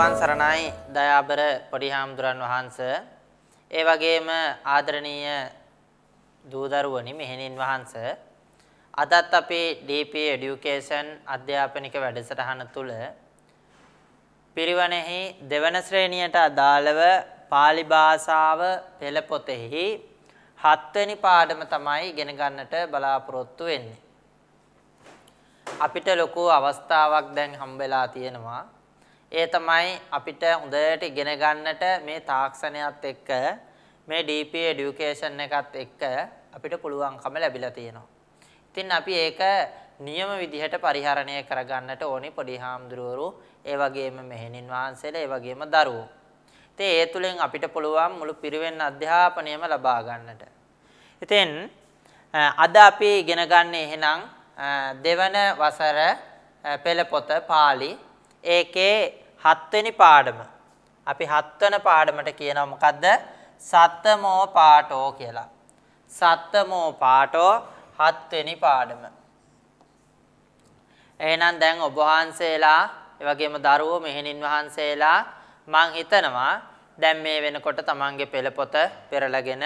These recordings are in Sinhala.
තෙරුවන් සරණයි දයාබර පොඩි හාමුදුරන් වහන්ස. ඒ වගේම ආදරණීය දූදරුවනි මෙහෙණින් වහන්ස. අදත් අපේ DP Education අධ්‍යාපනික වැඩසටහන තුළ පිරිවණෙහි දෙවන ශ්‍රේණියට අදාළව pāli භාෂාව පෙළ පොතෙහි හත්වෙනි පාඩම තමයි ඉගෙන ගන්නට බලාපොරොත්තු වෙන්නේ. අපිට ලොකු අවස්ථාවක් දැන් හම්බෙලා තියෙනවා. ඒ තමයි අපිට හොඳට ඉගෙන ගන්නට මේ තාක්ෂණයත් එක්ක මේ DP education එකත් එක්ක අපිට පුළුවන්කම ලැබිලා තියෙනවා. ඉතින් අපි ඒක නියම විදිහට පරිහරණය කරගන්නට ඕනේ පොඩි හාමුදුරුවරු, ඒ වගේම මෙහෙණින් වහන්සේලා, ඒ වගේම දරුවෝ. ඉතින් ඒ තුලින් අපිට පුළුවන් මුළු පිරිවෙන් අධ්‍යාපනයම ලබා ගන්නට. ඉතින් අද අපි ඉගෙන ගන්න එහෙනම් දෙවන වසර පෙළ පොත පාළි ඒකේ හත්වෙනි පාඩම. අපි හත්වන පාඩමට කියනවා මොකද්ද? සත්තමෝ පාඨෝ කියලා. සත්තමෝ පාඨෝ හත්වෙනි පාඩම. එහෙනම් දැන් ඔබ වහන්සේලා, ඒ වගේම දරුවෝ මෙහෙණින් වහන්සේලා මං හිතනවා දැන් මේ වෙනකොට තමන්ගේ පෙළ පොත පෙරලගෙන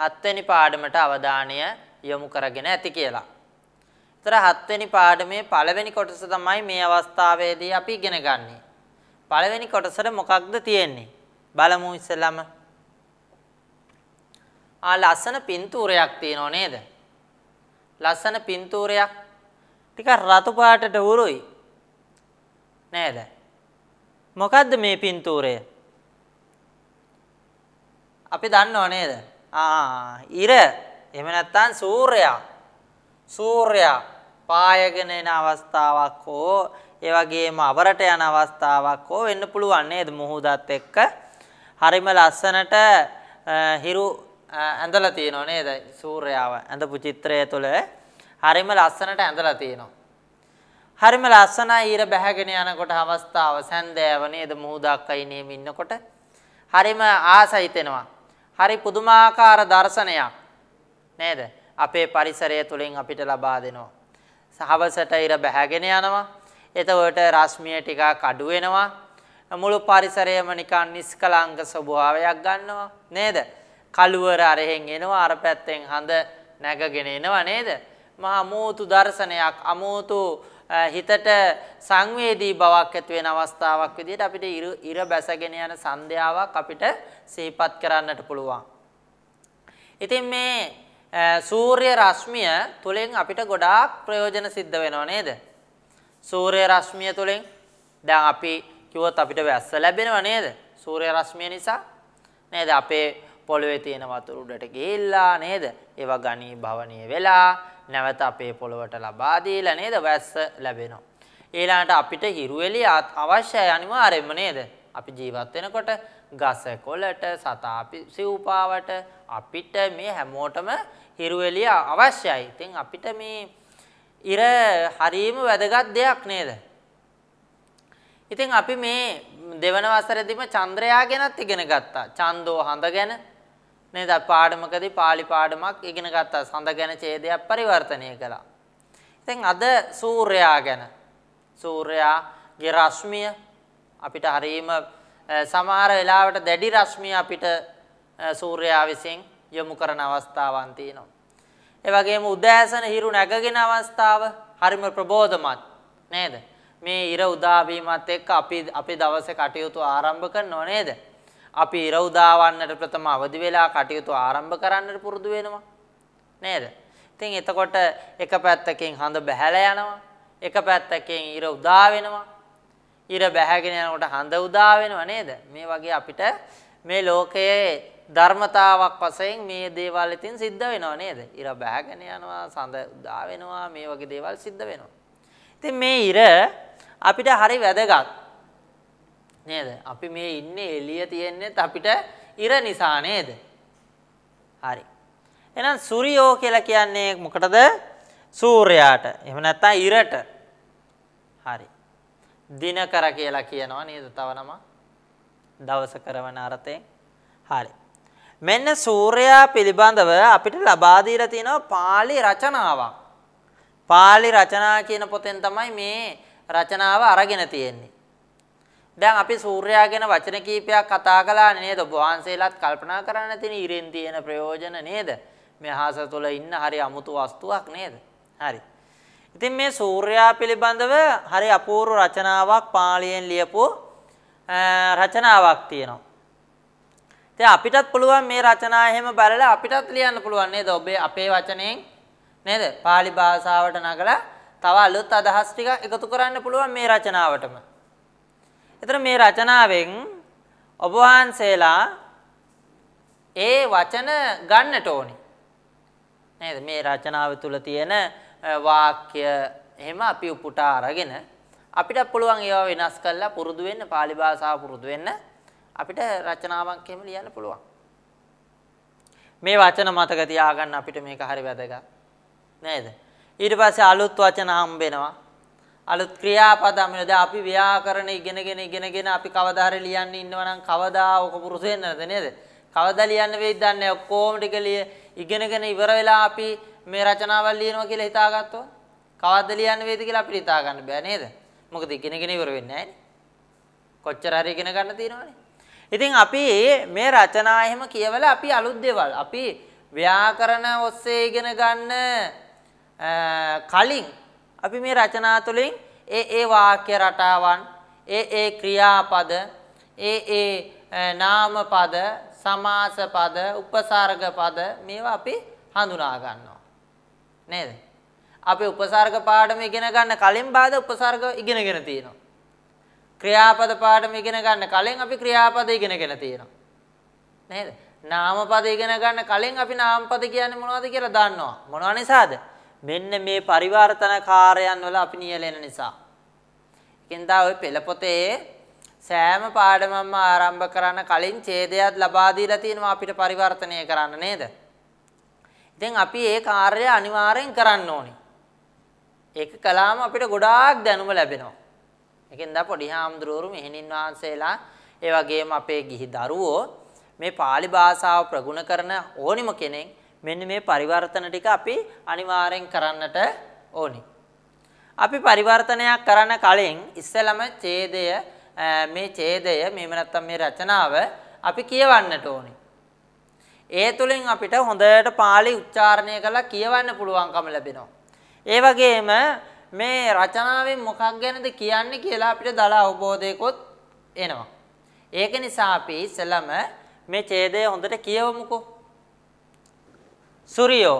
හත්වෙනි පාඩමට අවධානය යොමු කරගෙන ඇති කියලා. තර හත්වෙනි පාඩමේ පළවෙනි කොටස තමයි මේ අවස්ථාවේදී අපි ඉගෙන ගන්නෙ. පළවෙනි කොටසට මොකක්ද තියෙන්නේ? බලමු ඉස්සෙල්ලම. ආ ලස්සන පින්තූරයක් තියෙනව නේද? ලස්සන පින්තූරයක්. ටිකක් රතු පාටට උරුයි. නේද? මොකද්ද මේ පින්තූරය? අපි දන්නව නේද? ආ ඉර එහෙම නැත්නම් සූර්යයා සූර්යා පායගෙන එන අවස්ථාවක් හෝ ඒ වගේම අවරට යන අවස්ථාවක් හෝ වෙන්න පුළුවන් නේද මුහුදත් එක්ක හරිම ලස්සනට හිරු ඇඳලා තියෙනවා නේද සූර්යාව ඇඳපු චිත්‍රය තුළ හරිම ලස්සනට ඇඳලා තියෙනවා හරිම ලස්සනයි ඊර බැහැගෙන යනකොට අවස්ථාව සැන්දෑව නේද මුහුදක් අයිනේම ඉන්නකොට හරිම ආසයි තෙනවා හරි පුදුමාකාර දර්ශනයක් නේද අපේ පරිසරය තුලින් අපිට ලබා දෙනවා. හවසට ඉර බැහැගෙන යනවා. එතකොට රශ්මිය ටිකක් අඩු වෙනවා. මුළු පරිසරයම නිකන් නිස්කලංක ස්වභාවයක් ගන්නවා නේද? කළුවර අරහෙන් එනවා අර පැත්තෙන් හඳ නැගගෙන එනවා නේද? මහා මෝතු දර්ශනයක් අමෝතු හිතට සංවේදී බවක් ඇති වෙන අවස්ථාවක් විදිහට අපිට ඉර බැසගෙන යන සන්ධ්‍යාවක් අපිට සිහිපත් කරන්නට පුළුවන්. ඉතින් මේ සූර්ය රශ්මිය තුලින් අපිට ගොඩාක් ප්‍රයෝජන සිද්ධ වෙනව නේද? සූර්ය රශ්මිය තුලින් දැන් අපි කිව්වොත් අපිට වැස්ස ලැබෙනව නේද? සූර්ය රශ්මිය නිසා නේද අපේ පොළවේ තියෙන වතුර උඩට ගිහිල්ලා නේද? ඒවා ගණී භවණී වෙලා නැවත අපේ පොළවට ලබා දීලා නේද වැස්ස ලැබෙනවා. ඊළඟට අපිට හිරු එළිය අවශ්‍යයි අනිවාර්යයෙන්ම නේද? අපි ජීවත් වෙනකොට ගස කොළට සතා සිව්පාවට අපිට මේ හැමෝටම හිරුවෙලිය අවශ්‍යයි. ඉතින් අපිට මේ ඉර හරීම වැදගත් දෙයක් නේද? ඉතින් අපි මේ දෙවන වසරේදීම චන්ද්‍රයා ගැනත් ඉගෙන ගත්තා. චන්දෝ හඳ ගැන නේද? පාඩමකදී pāli පාඩමක් ඉගෙන ගත්තා. හඳ ගැන ඡේදයක් පරිවර්තනය කළා. ඉතින් අද සූර්යයා ගැන සූර්යාගේ රශ්මිය අපිට හරීම සමහර වෙලාවට දැඩි රශ්මිය අපිට සූර්යයා විසින් යොමු කරන අවස්ථාවන් තියෙනවා. ඒ වගේම උදෑසන හිරු නැගගෙන අවස්ථාව හරිම ප්‍රබෝධමත් නේද? මේ ඉර උදා වීමත් එක්ක අපි අපේ දවසේ කටයුතු ආරම්භ කරනව නේද? අපි ඉර උදා වන්නට ප්‍රථම අවදි වෙලා කටයුතු ආරම්භ කරන්නට පුරුදු වෙනවා නේද? ඉතින් එතකොට එක පැත්තකින් හඳ බහැලා යනවා. එක පැත්තකින් ඉර උදා වෙනවා. ඉර බැහැගෙන යනකොට හඳ උදා වෙනව නේද? මේ වගේ අපිට මේ ලෝකයේ ධර්මතාවක් වශයෙන් මේ දේවල් ඉතින් සිද්ධ වෙනව නේද? ඉර බැහැගෙන යනවා, සඳ උදා වෙනවා, මේ වගේ දේවල් සිද්ධ වෙනවා. ඉතින් මේ ඉර අපිට හරි වැදගත්. නේද? අපි මේ ඉන්නේ එළිය තියෙන්නේත් අපිට ඉර නිසා නේද? හරි. එහෙනම් සූර්යෝ කියලා කියන්නේ මොකටද? සූර්යාට. එහෙම නැත්නම් ඉරට. හරි. දින කර කියලා කියනවා නේද තව නම දවස කරවන අර්ථයෙන් හරි මෙන්න සූර්යයා පිළිබඳව අපිට ලබා දීලා තියෙනවා පාළි රචනාවක් පාළි රචනා කියන පොතෙන් තමයි මේ රචනාව අරගෙන තියෙන්නේ දැන් අපි සූර්යයා ගැන වචන කීපයක් කතා කළා නේද ඔබ වහන්සේලාත් කල්පනා කරන්න තියෙන ඉරෙන් තියෙන ප්‍රයෝජන නේද මේ අහස තුල ඉන්න හරි අමුතු වස්තුවක් නේද හරි ඉතින් මේ සූර්යා පිළිබඳව හරි අපූර්ව රචනාවක් පාලියෙන් ලියපු රචනාවක් තියෙනවා. ඉතින් අපිටත් පුළුවන් මේ රචනා එහෙම බලලා අපිටත් ලියන්න පුළුවන් නේද? ඔබේ අපේ වචනෙන් නේද? pāli භාෂාවට නගලා තව අලුත් අදහස් ටික එකතු කරන්න පුළුවන් මේ රචනාවටම. එතන මේ රචනාවෙන් ඔබ වහන්සේලා ඒ වචන ගන්නට ඕනේ. නේද? මේ රචනාව තුල තියෙන වාක්‍ය එහෙම අපි උපුටා අරගෙන අපිට පුළුවන් ඒවා වෙනස් කරලා පුරුදු වෙන්න pāli භාෂාව පුරුදු වෙන්න අපිට රචනාවක් එහෙම ලියන්න පුළුවන්. මේ වචන මතක තියාගන්න අපිට මේක හරි වැදගත්. නේද? ඊට පස්සේ අලුත් වචන හම්බෙනවා. අලුත් ක්‍රියාපද හම්බෙනවා. දැන් අපි ව්‍යාකරණ ඉගෙනගෙන ඉගෙනගෙන අපි කවදා හරි ලියන්න ඉන්නවනම් කවදා ඔක පුරුදු වෙන්නද නේද? කවදා ලියන්න වෙයිද දන්නේ නැහැ. ඔක්කොම ටික ඉගෙනගෙන ඉවර වෙලා අපි මේ රචනාවල් ලියනවා කියලා හිතාගත්තොත් කවද්ද ලියන්න වේද කියලා අපිට හිතා ගන්න බෑ නේද? මොකද ඉගෙනගෙන ඉවර වෙන්නේ නැහැ කොච්චර හරි ඉගෙන ගන්න තියෙනවනේ. ඉතින් අපි මේ රචනා එහෙම කියවලා අපි අලුත් දේවල් අපි ව්‍යාකරණ ඔස්සේ ඉගෙන ගන්න කලින් අපි මේ රචනා තුළින් ඒ ඒ වාක්‍ය රටාවන් ඒ ඒ ක්‍රියාපද ඒ ඒ නාම පද සමාස පද උපසර්ග පද මේවා අපි හඳුනා ගන්නවා නේද? අපේ උපසර්ග පාඩම ඉගෙන ගන්න කලින් බාධ උපසර්ග ඉගෙනගෙන තියෙනවා. ක්‍රියාපද පාඩම ඉගෙන ගන්න කලින් අපි ක්‍රියාපද ඉගෙනගෙන තියෙනවා. නේද? නාමපද ඉගෙන ගන්න කලින් අපි නාමපද කියන්නේ මොනවද කියලා දන්නවා. මොනවා නිසාද? මෙන්න මේ පරිවර්තනකාරයන් වල අපි නියැලෙන නිසා. ඒකෙන්දා ওই පෙළ පොතේ සෑම පාඩමක්ම ආරම්භ කරන්න කලින් ඡේදයක් ලබා දීලා තිනවා අපිට පරිවර්තනය කරන්න නේද? ඉතින් අපි ඒ කාර්යය අනිවාර්යෙන් කරන්න ඕනේ. ඒක කළාම අපිට ගොඩාක් දැනුම ලැබෙනවා. ඒකෙන් දා පොඩි හාමුදුරුවරු මෙහෙණින් වහන්සේලා ඒ වගේම අපේ ගිහි දරුවෝ මේ pāli භාෂාව ප්‍රගුණ කරන ඕනිම කෙනෙක් මෙන්න මේ පරිවර්තන ටික අපි අනිවාර්යෙන් කරන්නට ඕනේ. අපි පරිවර්තනයක් කරන කලින් ඉස්සෙල්ලම ඡේදය මේ ඡේදය මේව නැත්තම් මේ රචනාව අපි කියවන්නට ඕනේ. ඒ තුලින් අපිට හොඳට පාළි උච්චාරණය කරලා කියවන්න පුළුවන්කම ලැබෙනවා. ඒ වගේම මේ රචනාවෙන් මොකක් ගැනද කියන්නේ කියලා අපිට දල අවබෝධයකොත් එනවා. ඒක නිසා අපි ඉස්සෙල්ලම මේ ඡේදය හොඳට කියවමුකෝ. සූර්යෝ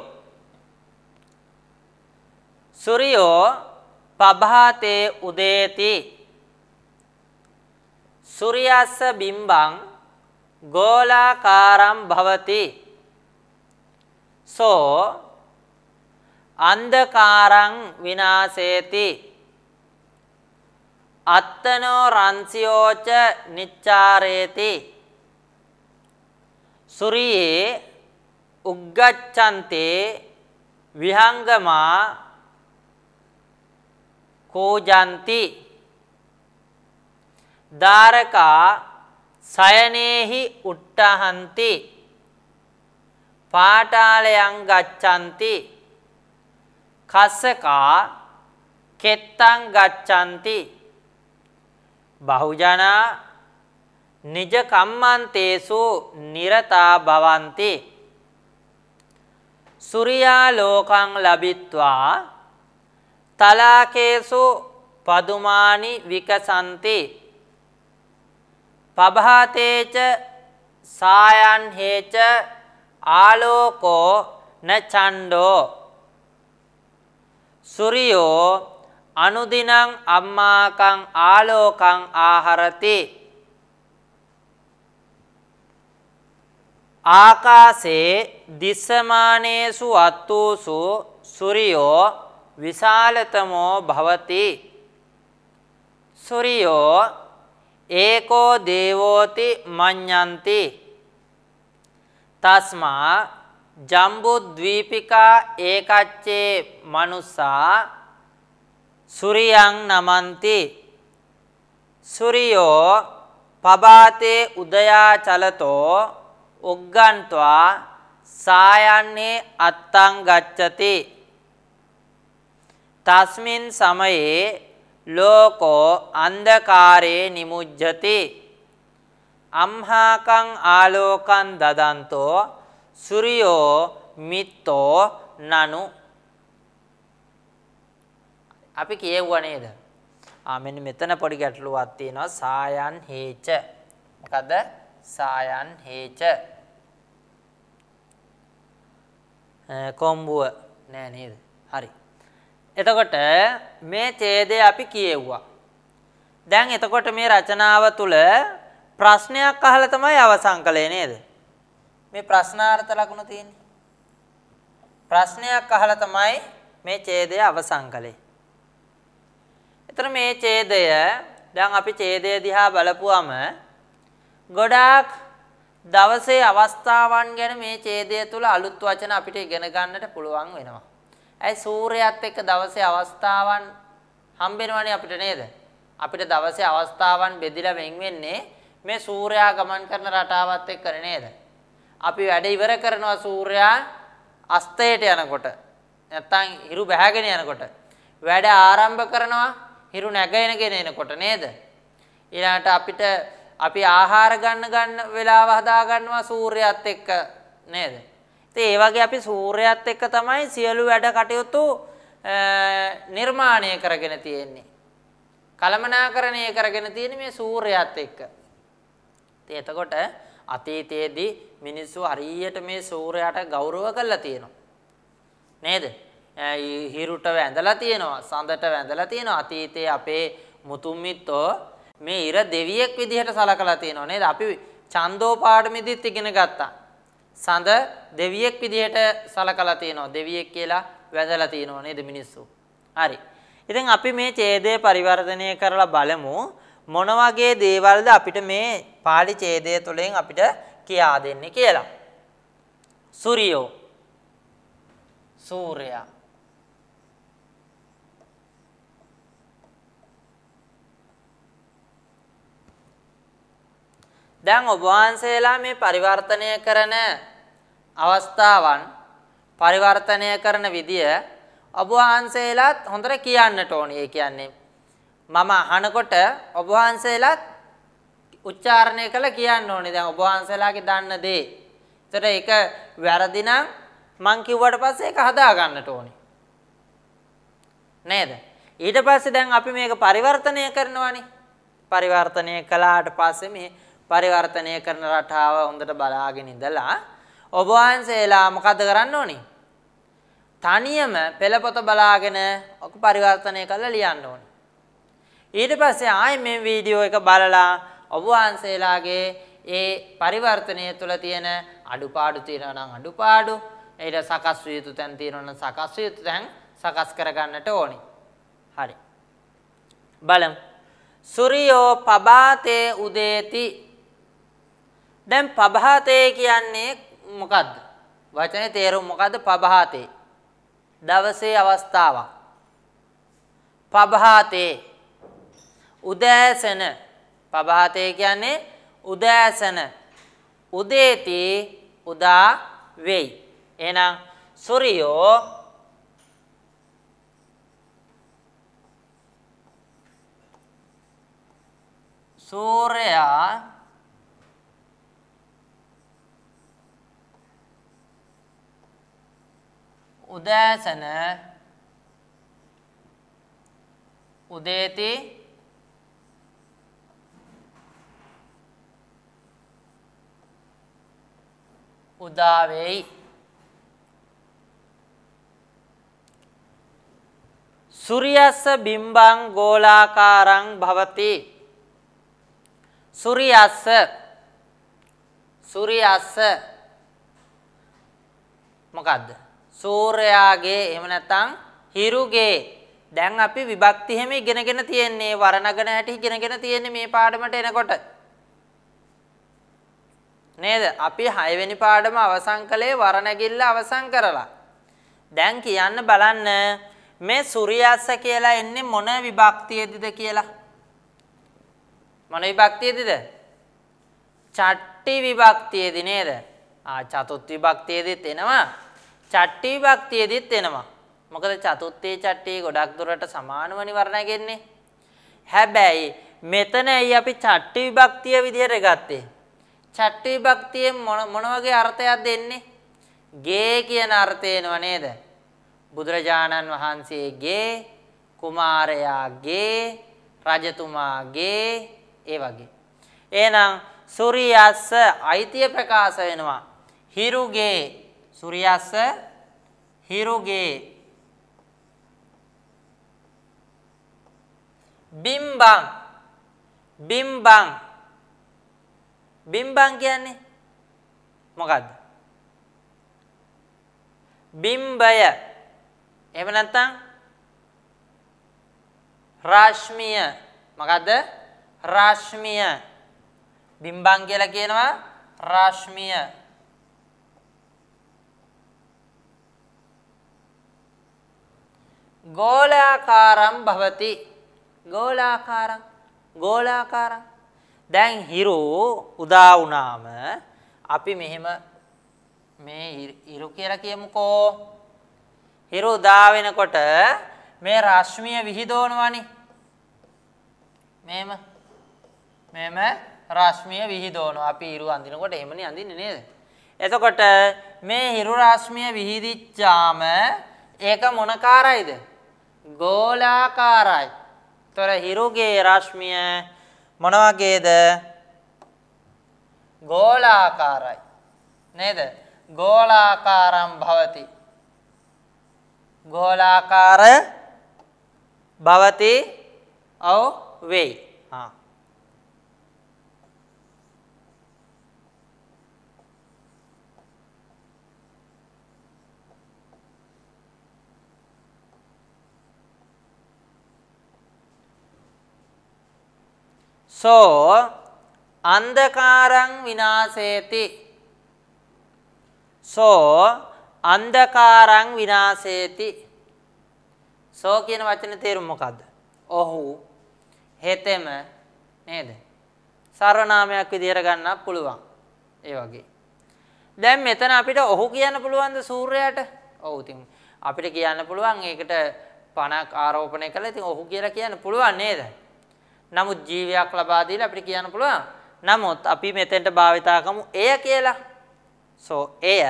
සූර්යෝ පබහතේ උදේති. සූර්යස්ස බිම්බං ගෝලාකාරම් භවති සෝ අන්ධකාරං විනාශේති අත්තනෝ රන්සියෝච නිච්චාරේති සුරියේ උග්ගච්ඡන්තේ විහංගමා කෝජන්ති දාරකා සයනේහි උට්ටහන්ති පාටාලයන් ගච්ඡන්ති කස්සකා කෙත්තං ගච්ඡන්ති බහුජනා නිජ කම්මන්තේසු නිරතා භවಂತಿ සුරියා ලෝකං ලබිත්වා තලාකේසු පදුමානි විකසන්තේ පබහතේච සායන් හේච ආලෝකෝ න ඡණ්ඩෝ සූර්යෝ අනුදිනං අම්මාකං ආලෝකං ආහරති ආකාසේ දිස්සමානේසු අත්තෝසු සූර්යෝ විශාලතමෝ භවති සූර්යෝ ඒකෝ දේවෝති මඤ්ඤන්ති තස්මා ජම්බු ද්වීපිකා ඒකච්චේ මනුසා සුරියං නමන්ති සුරියෝ පබාතේ උදයා චලතෝ උග්ගන්්වා සායන්නේ අත්තං ගච්ඡති තස්මින් සමයේ ලෝකෝ අන්ධකාරේ නිමුජ්ජති අම්හාකං ආලෝකං දදන්තෝ සූර්යෝ මිත්තෝ නනු අපි කියෙව්වා නේද? ආ මෙන්න මෙතන පොඩි ගැටලුවක් තියෙනවා සායන් හේච. මොකද සායන් හේච. කොම්බුව නෑ නේද? හරි. එතකොට මේ ඡේදය අපි කියෙව්වා. දැන් එතකොට මේ රචනාව තුල ප්‍රශ්නයක් අහලා තමයි අවසන් කළේ නේද? මේ ප්‍රශ්නාර්ථ ලකුණු තියෙන්නේ. ප්‍රශ්නයක් අහලා තමයි මේ ඡේදය අවසන් කළේ. එතන මේ ඡේදය දැන් අපි ඡේදය දිහා බලපුවම ගොඩාක් දවසේ අවස්ථාවන් ගැන මේ ඡේදය තුල අලුත් වචන අපිට ඉගෙන ගන්නට පුළුවන් වෙනවා. ඇයි සූර්යයත් එක්ක දවසේ අවස්ථාවන් හම්බෙනවනේ අපිට නේද? අපිට දවසේ අවස්ථාවන් බෙදලා වෙන් වෙන්නේ මේ සූර්යයා ගමන් කරන රටාවත් එක්කනේ නේද? අපි වැඩ ඉවර කරනවා සූර්යයා අස්තයට යනකොට. නැත්තම් හිරු බැහැගෙන යනකොට. වැඩ ආරම්භ කරනවා හිරු නැගගෙනගෙන එනකොට නේද? ඊළඟට අපිට අපි ආහාර ගන්න ගන්න වෙලාව හදා ගන්නවා සූර්යයාත් එක්ක නේද? ඉතින් ඒ වගේ අපි සූර්යයත් එක්ක තමයි සියලු වැඩ කටයුතු නිර්මාණය කරගෙන තියෙන්නේ. කලමනාකරණය කරගෙන තියෙන මේ සූර්යයත් එක්ක. ඉතින් එතකොට අතීතයේදී මිනිස්සු හරියට මේ සූර්යයාට ගෞරව කරලා තියෙනවා. නේද? හිරුට වැඳලා තියෙනවා, සඳට වැඳලා තියෙනවා. අතීතයේ අපේ මුතුන් මිත්තෝ මේ ඉර දෙවියෙක් විදිහට සලකලා තියෙනවා නේද? අපි චන්දෝපාඨමෙදිත් ඉගෙන ගත්තා. සඳ දෙවියෙක් විදිහට සලකලා තියෙනවා. දෙවියෙක් කියලා වැදලා තියෙනවා නේද මිනිස්සු. හරි. ඉතින් අපි මේ ඡේදය පරිවර්තනය කරලා බලමු මොන වගේ දේවල්ද අපිට මේ පාළි ඡේදය තුළින් අපිට කියා දෙන්නේ කියලා. සූර්යෝ සූර්යා දැන් ඔබ වහන්සේලා මේ පරිවර්තනය කරන අවස්ථාවන් පරිවර්තනය කරන විදිය ඔබ වහන්සේලාත් හොඳට කියන්නට ඕනේ. ඒ කියන්නේ මම අහනකොට ඔබ වහන්සේලාත් උච්චාරණය කළා කියන්න ඕනේ. දැන් ඔබ වහන්සේලාගේ දන්න දේ. ඒතර ඒක වැරදි නම් මං කිව්වට පස්සේ ඒක හදා ගන්නට ඕනේ. නේද? ඊට පස්සේ දැන් අපි මේක පරිවර්තනය කරනවානේ. පරිවර්තනය කළාට පස්සේ මේ පරිවර්තනය කරන රටාව හොඳට බලාගෙන ඉඳලා ඔබ වහන්සේලා මොකද කරන්න ඕනේ? තනියම පෙළපොත බලාගෙන ඔක පරිවර්තනය කරලා ලියන්න ඕනේ. ඊට පස්සේ ආයේ මේ වීඩියෝ එක බලලා ඔබ වහන්සේලාගේ ඒ පරිවර්තනය තුළ තියෙන අඩුපාඩු තියෙනවා නම් අඩුපාඩු ඊට සකස් විය යුතු තැන් තියෙනවා නම් සකස් විය යුතු තැන් සකස් කරගන්නට ඕනේ. හරි. බලමු. සූර්යෝ පබාතේ උදේති. දැන් පබාතේ කියන්නේ මොකද්ද? වචනේ තේරුම මොකද්ද? පබහාතේ. දවසේ අවස්ථාවක්. පබහාතේ. උදෑසන. පබහාතේ කියන්නේ උදෑසන. උදේති උදා වෙයි. එහෙනම් සූර්යෝ සූර්යා උදෑසන උදේති උදා වෙයි සූර්යස්ස බිම්බං ගෝලාකාරං භවති සූර්යස්ස සූර්යස්ස මොකද්ද සූර්යාගේ එහෙම නැත්නම් හිරුගේ දැන් අපි විභක්ති හැම ඉගෙනගෙන තියෙන්නේ වර්ණගණ හැටි ඉගෙනගෙන තියෙන්නේ මේ පාඩමට එනකොට නේද අපි 6 වෙනි පාඩම අවසන් කළේ වර්ණගිල්ල අවසන් කරලා දැන් කියන්න බලන්න මේ සූර්යාස්ස කියලා එන්නේ මොන විභක්තියේද කියලා මොන විභක්තියේද චට්ටි විභක්තියේදී නේද ආ චතුත් විභක්තියේදීත් එනවා චට්ටි භක්තියේදීත් එනවා. මොකද චතුත්ථේ චට්ටි ගොඩක් දුරට සමානව නිවර්ණය ගෙන්නේ. හැබැයි මෙතන ඇයි අපි චට්ටි විභක්තිය විදිහට ගත්තේ? චට්ටි විභක්තියෙන් මොන වගේ අර්ථයක් දෙන්නේ? ගේ කියන අර්ථය එනව නේද? බුදුරජාණන් වහන්සේගේ කුමාරයාගේ රජතුමාගේ ඒ වගේ. එහෙනම් සූර්යස්ස අයිතිය ප්‍රකාශ වෙනවා. හිරුගේ සූර්යාස්ස හිරුගේ බිම්බං බිම්බං බිම්බං කියන්නේ මොකද්ද බිම්බය එහෙම නැත්නම් රාශ්මිය මොකද්ද රාශ්මිය බිම්බං කියලා කියනවා රාශ්මිය ගෝලාකාරම් භවති. ගෝලාකාරම් ගෝලාකාරම් දැන් හිරු උදා වුණාම අපි මෙහෙම මේ හිරු කියලා කියමුකෝ. හිරු උදා වෙනකොට මේ රශ්මිය විහිදෝනවනේ. මේම මේම රශ්මිය විහිදෝනවා. අපි හිරු අඳිනකොට එහෙමනේ අඳින්නේ නේද? එතකොට මේ හිරු රශ්මිය විහිදිච්චාම ඒක මොනකාරයිද? ගෝලාකාරයි. තොර හිරුගේ රශ්මිය මොන වගේද? ගෝලාකාරයි. නේද? ගෝලාකාරම් භවති. ගෝලාකාර භවති ඔව් වෙයි. සෝ අන්ධකාරං විනාශේති සෝ අන්ධකාරං විනාශේති සෝ කියන වචනේ තේරුම මොකද්ද? ඔහු හෙතෙම නේද? සර්වනාමයක් විදිහට ගන්නත් පුළුවන්. ඒ වගේ. දැන් මෙතන අපිට ඔහු කියන්න පුළුවන්ද සූර්යයාට? ඔව් ඉතින් අපිට කියන්න පුළුවන් ඒකට පණක් ආරෝපණය කළා. ඉතින් ඔහු කියලා කියන්න පුළුවන් නේද? නමුත් ජීවියක් ලබා දීලා අපිට කියන්න පුළුවන්. නමුත් අපි මෙතෙන්ට භාවිතා කරමු එය කියලා. So එය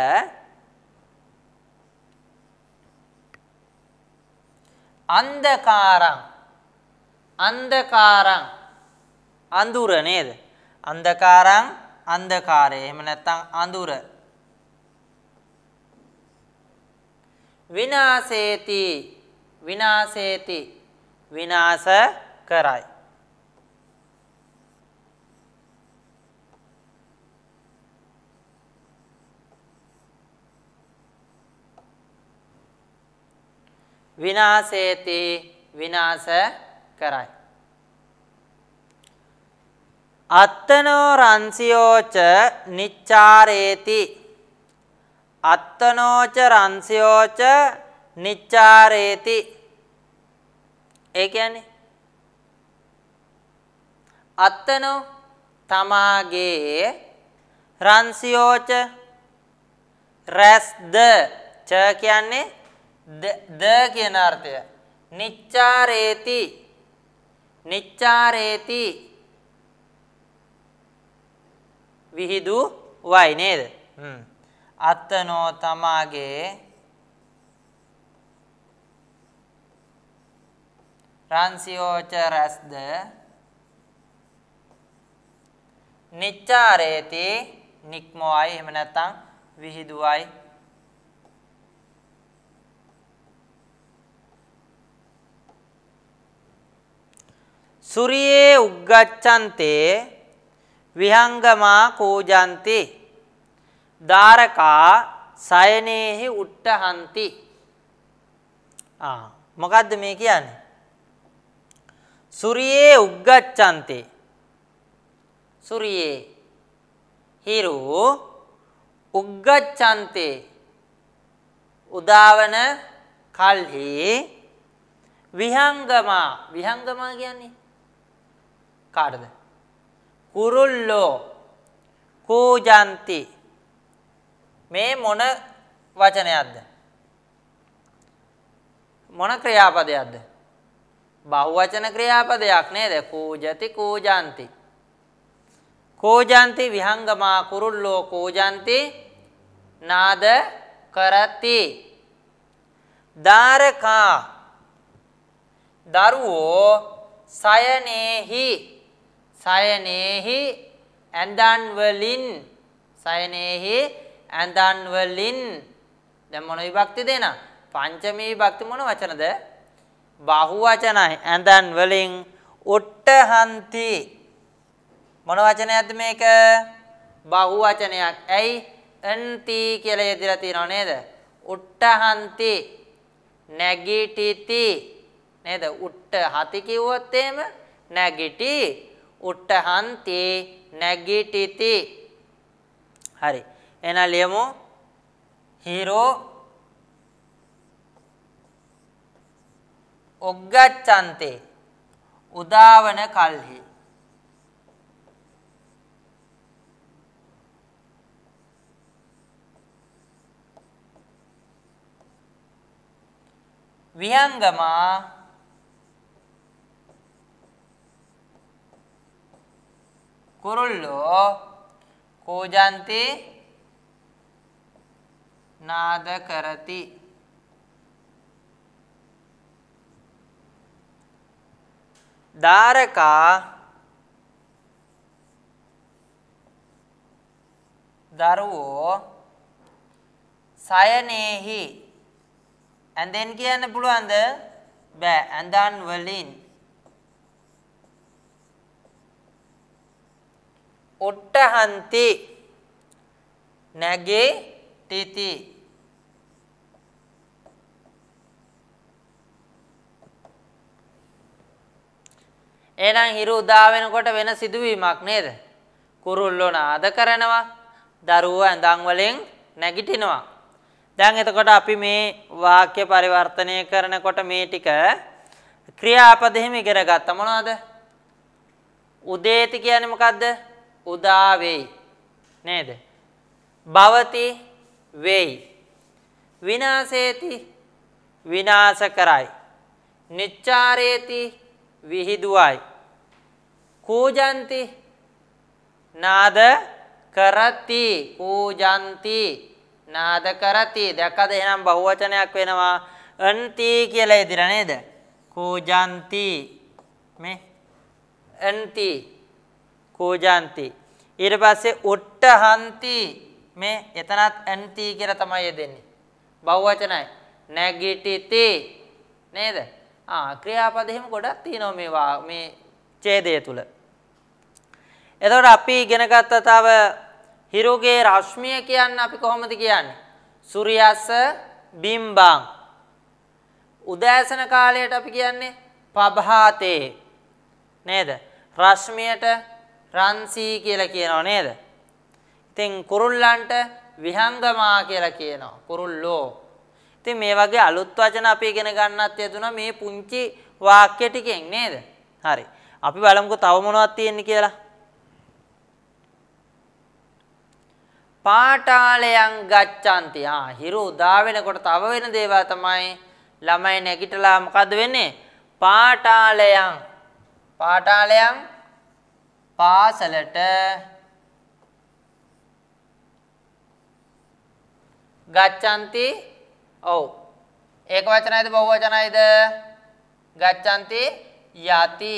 අන්ධකාරං අන්ධකාරං අඳුර නේද? අන්ධකාරං අන්ධකාරය. එහෙම නැත්නම් අඳුර. විනාශේති විනාශේති විනාශ කරයි. විනාශේති විනාශ කරයි අත්තනෝ රන්සියෝච නිච්චාරේති අත්තනෝච රන්සියෝච නිච්චාරේති ඒ කියන්නේ අත්තනෝ තමාගේ රන්සියෝච රැස්ද ච කියන්නේ ද කියන අර්ථය නිච්චාරේති නිච්චාරේති විහිදු වයි නේද අත්තනෝ තමාගේ රන්සියෝච රැස්ද නිච්චාරේති නික්මෝයි එහෙම නැත්නම් විහිදුවයි සුරියේ උග්ගච්ඡන්තේ විහංගමා කෝජන්ති ධාරකා සයනේහි උට්ටහන්ති ආ මොකද්ද මේ කියන්නේ සුරියේ උග්ගච්ඡන්තේ සුරියේ හිරු උග්ගච්ඡන්තේ උදාවන කල්හි විහංගමා විහංගමා කියන්නේ කාටද? කුරුල්ලෝ කූජන්ති මේ මොන වචනයක්ද? මොන ක්‍රියාපදයක්ද? බහුවචන ක්‍රියාපදයක් නේද? කූජති කූජන්ති. කෝජන්ති විහංගමා කුරුල්ලෝ කෝජන්ති නාද කරති දාරකා දරුවෝ සයනේහි සයනේහි ඇඳන් වලින් සයනේහි ඇඳන් වලින් දැන් මොන විභක්ති දෙන? පංචමී විභක්ති මොන වචනද? බහු වචනයි. ඇඳන් වලින් උට්ටහන්ති මොන වචනයක්ද මේක? බහු වචනයක්. ඇයි? අන්ති කියලා යදිලා තියෙනව නේද? උට්ටහන්ති නැගිටිති නේද? උට්ට හති කිව්වොත් එහෙම නැගිටි උට්ටහන්තේ නැගිටිති. හරි. එහෙනම් ලියමු හීරෝ ඔග්ගච්ඡන්තේ උදාවන කල්හි විහංගමා කුරුල්ලෝ කෝජන්ති නාද කරති දාරකා දරුවෝ සයනේහි ඇඳෙන් කියන්න පුළුවන්ද බෑ ඇඳන් වලින් ඔට්ටහන්ති නැගේ තිති එහෙනම් හිරු උදා වෙනකොට වෙන සිදුවීමක් නේද? කුරුල්ලෝ නාද කරනවා, දරුවෝ ඇඳන් වලින් නැගිටිනවා. දැන් එතකොට අපි මේ වාක්‍ය පරිවර්තනය කරනකොට මේ ටික ක්‍රියාපද හිම ඉගෙන ගත්තා. මොනවද? උදේති කියන්නේ මොකද්ද? උදා වෙයි. නේද? භවති වෙයි. විනාශේති විනාශ කරයි. නිච්චාරේති විහිදුවයි. කූජන්ති නාද කරති කූජන්ති නාද කරති දැකද එහෙනම් බහුවචනයක් වෙනවා අන්ති කියලා ඉදිර නේද කූජන්ති මේ අන්ති කෝජාන්ති ඊට පස්සේ ඔට්ටහන්ති මේ එතනත් අන්ති කියලා තමයි දෙන්නේ බහුවචනයි නැගිටිති නේද ආ ක්‍රියාපද එහෙම ගොඩක් තියෙනවා මේවා මේ ඡේදය තුල එතකොට අපි ඉගෙන ගත්තා තව හිරුගේ රශ්මිය කියන්නේ අපි කොහොමද කියන්නේ සූර්යස බිම්බං උදෑසන කාලයට අපි කියන්නේ පබහාතේ නේද රශ්මියට රන්සී කියලා කියනෝ නේද? ඉතින් කුරුල්ලන්ට විහංගමා කියලා කියනවා. කුරුල්ලෝ. ඉතින් මේ වගේ අලුත් වචන අපි ඉගෙන ගන්නත් යදුනා මේ පුංචි වාක්‍ය ටිකෙන් නේද? හරි. අපි බලමුකෝ තව මොනවද තියෙන්නේ කියලා. පාටාලයන් ගච්ඡanti. ආ හිරු උදා වෙනකොට තව වෙන දේවල් තමයි ළමයි නැගිටලා මොකද වෙන්නේ? පාටාලයන් පාටාලයන් පාසලට ගච්ඡanti ඔව් ඒක වචනයිද බහුවචනයිද ගච්ඡanti යති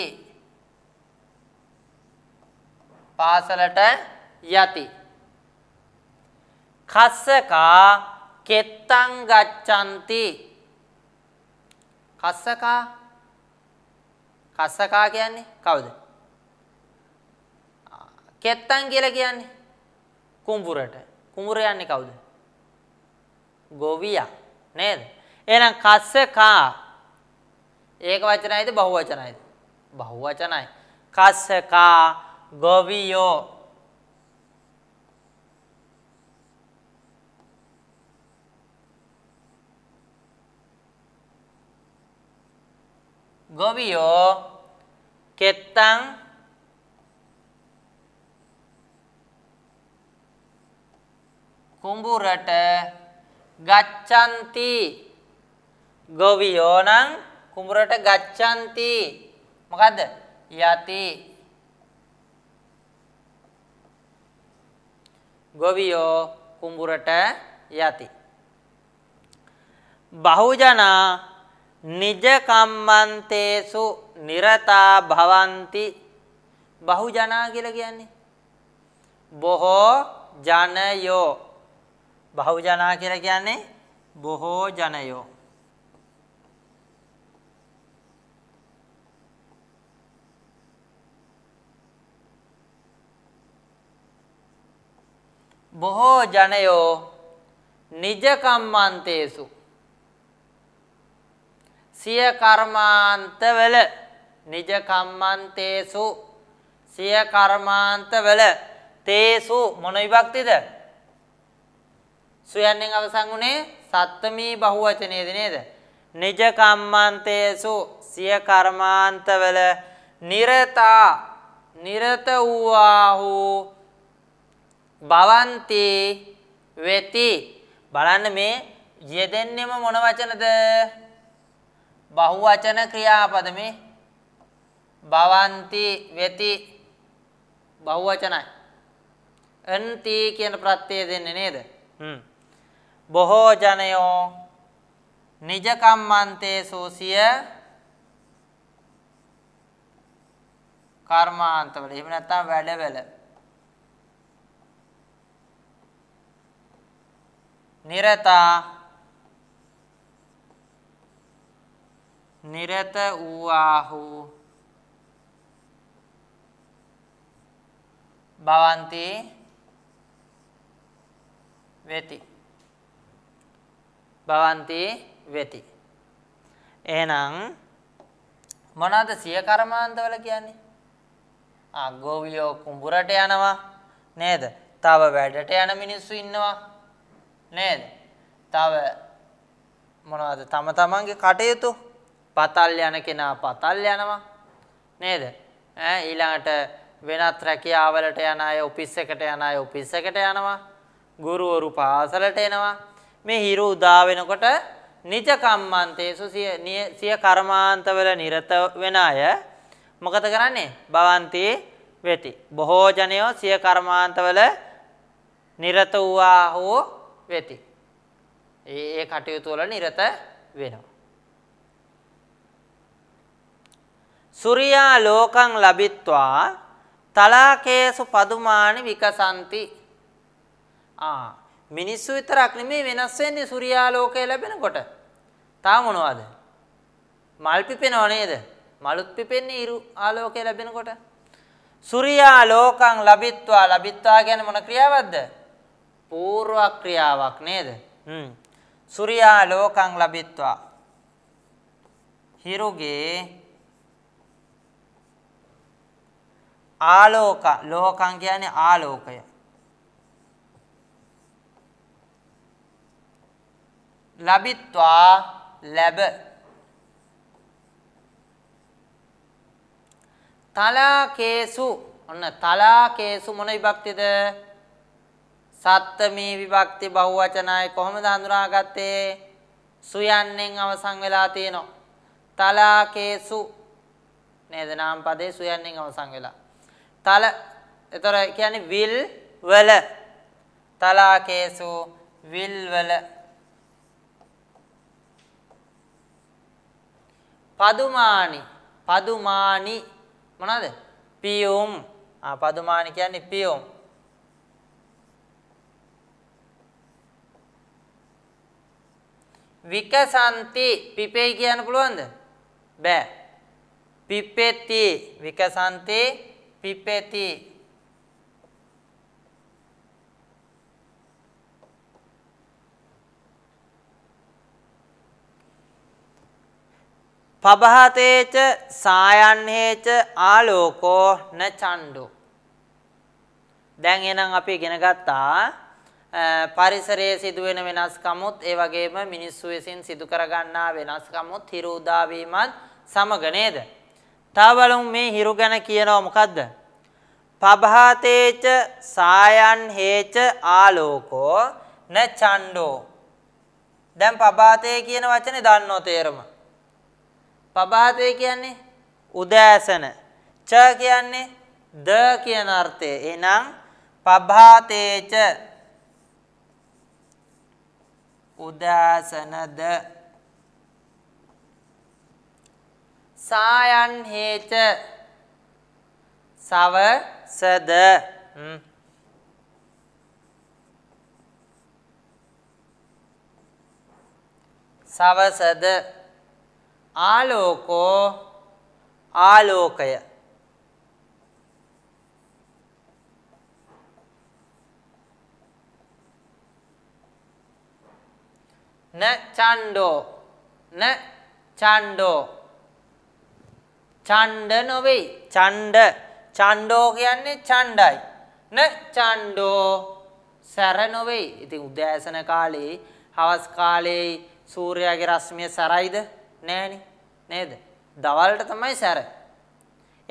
පාසලට යති කස්සකා කෙත්තං ගච්ඡanti කස්සකා කස්සකා කියන්නේ කවුද කෙත්තන් කියලා කියන්නේ කුඹුරට. කුඹුර යන්නේ කවුද? ගොවියා නේද? එහෙනම් කස්සකා ඒක වචනයිද බහුවචනයිද? බහුවචනයි. කස්සකා ගොවියෝ ගොවියෝ කෙත්තන් කුඹුරට ගච්ඡanti ගොවියෝ නම් කුඹුරට ගච්ඡanti මොකද්ද යති ගොවියෝ කුඹුරට යති බහුජනා නිජ කම්මන්තේසු නිරතා භවಂತಿ බහුජනා කියලා කියන්නේ බොහෝ ජනයෝ බහුජනා කියලා කියන්නේ බොහෝ ජනයෝ. බොහෝ ජනයෝ නිජ කම්මන්තේසු සිය කර්මාන්තවල නිජ කම්මන්තේසු සිය කර්මාන්තවල තේසු මොන විභක්තිද සුයන්නෙන් අවසන් වුණේ සත්තමී බහුවචනයේද නේද? නිජ කම්මන්තේසු සිය කර්මාන්තවල නිරතා නිරත වූවාහු භවಂತಿ වෙති බලන්න මේ යෙදෙන්නේම මොන වචනද? බහුවචන ක්‍රියාපද මේ භවಂತಿ වෙති බහුවචනයි. අන්ති කියන ප්‍රත්‍යය දෙන්නේ නේද? හ්ම්. බොහෝ ජනයෝ නිජ කම්මන්තේ සෝසිය කර්මාන්තවල එහෙම නැත්නම් වැඩවල නිරතා නිරත වූආහු භවಂತಿ වෙති භවಂತಿ වෙති. එහෙනම් මොනවාද සිය කර්මාන්තවල කියන්නේ? ආ ගෝවියෝ කුඹුරට යනවා නේද? තව වැඩට යන මිනිස්සු ඉන්නවා නේද? තව මොනවද තම තමන්ගේ කටයුතු පතල් යන කෙනා පතල් යනවා නේද? ඈ ඊළඟට වෙනත් රැකියාවලට යන අය ඔෆිස් එකට යන අය ඔෆිස් එකට යනවා ගුරුවරු පාසලට එනවා මේ හිරු උදා වෙනකොට නිජ කම්මන්තේසු සිය කර්මාන්තවල නිරත වෙන අය මොකද කරන්නේ? භවන්ති වෙති. බොහෝ ජනයෝ සිය කර්මාන්තවල නිරත වූවා හෝ වෙති. ඒ ඒ කටයුතු වල නිරත වෙනවා. සුරියා ලෝකං ලබිත්වා තලාකේසු පදුමානි විකසanti ආ මිනිස්සු විතරක් නෙමෙයි වෙනස් වෙන්නේ සූර්යාලෝකය ලැබෙනකොට. තාම මොනවද? මල් පිපෙනව නේද? මලුත් පිපෙන්නේ ඉරු ආලෝකය ලැබෙනකොට. සූර්යා ලෝකං ලබිත්වා ලබිත්වා කියන්නේ මොන ක්‍රියාවක්ද? పూర్ව ක්‍රියාවක් නේද? හ්ම්. සූර්යා ලෝකං ලබිත්වා. හිරුගේ ආලෝක ලෝකං කියන්නේ ආලෝකය. ලබිත්වා ලැබ තලාකේසු ඔන්න තලාකේසු මොන විභක්තිද සත්ත්මී විභක්ති බහුවචනයි කොහොමද හඳුනාගත්තේ සුයන්නෙන් අවසන් වෙලා තියෙනවා තලාකේසු නේද නාම පදේ සුයන්නෙන් අවසන් වෙලා තල එතකොට කියන්නේ විල් වල තලාකේසු විල් වල පදුමානි පදුමානි මොනවාද පියුම් ආ පදුමානි කියන්නේ පියුම් විකසන්ති පිපේ කියන්න පුළුවන්ද බෑ පිපෙති විකසන්ති පිපෙති පබහතේච සායන්හේච ආලෝකෝ න චණ්ඩු. දැන් එහෙනම් අපි ඉගෙන ගත්තා පරිසරයේ සිදුවෙන වෙනස්කමුත් ඒ වගේම මිනිස්සු විසින් සිදු කරගන්නා වෙනස්කමුත් හිරු උදා වීමත් සමග නේද? තව බලමු මේ හිරු ගැන කියනවා මොකද්ද? පබහතේච සායන් හේච ආලෝකෝ න චණ්ඩෝ. දැන් පබහතේ කියන වචනේ දන්නෝ තේරම. පබාතේ කියන්නේ උදෑසන. ච කියන්නේ ද කියන අර්ථය. එහෙනම් පබාතේච උදෑසනද සායන් හේච සවසද සවසද ආලෝකෝ ආලෝකය න චණ්ඩෝ න චණ්ඩෝ ඡණ්ඩ නොවේ ඡණ්ඩ ඡණ්ඩෝ කියන්නේ ඡණ්ඩයි න ඡණ්ඩෝ සැර නොවේ ඉතින් උදෑසන කාලේ හවස් කාලේ සූර්යාගේ රශ්මිය සැරයිද නෑනේ නේද? දවල්ට තමයි සැර.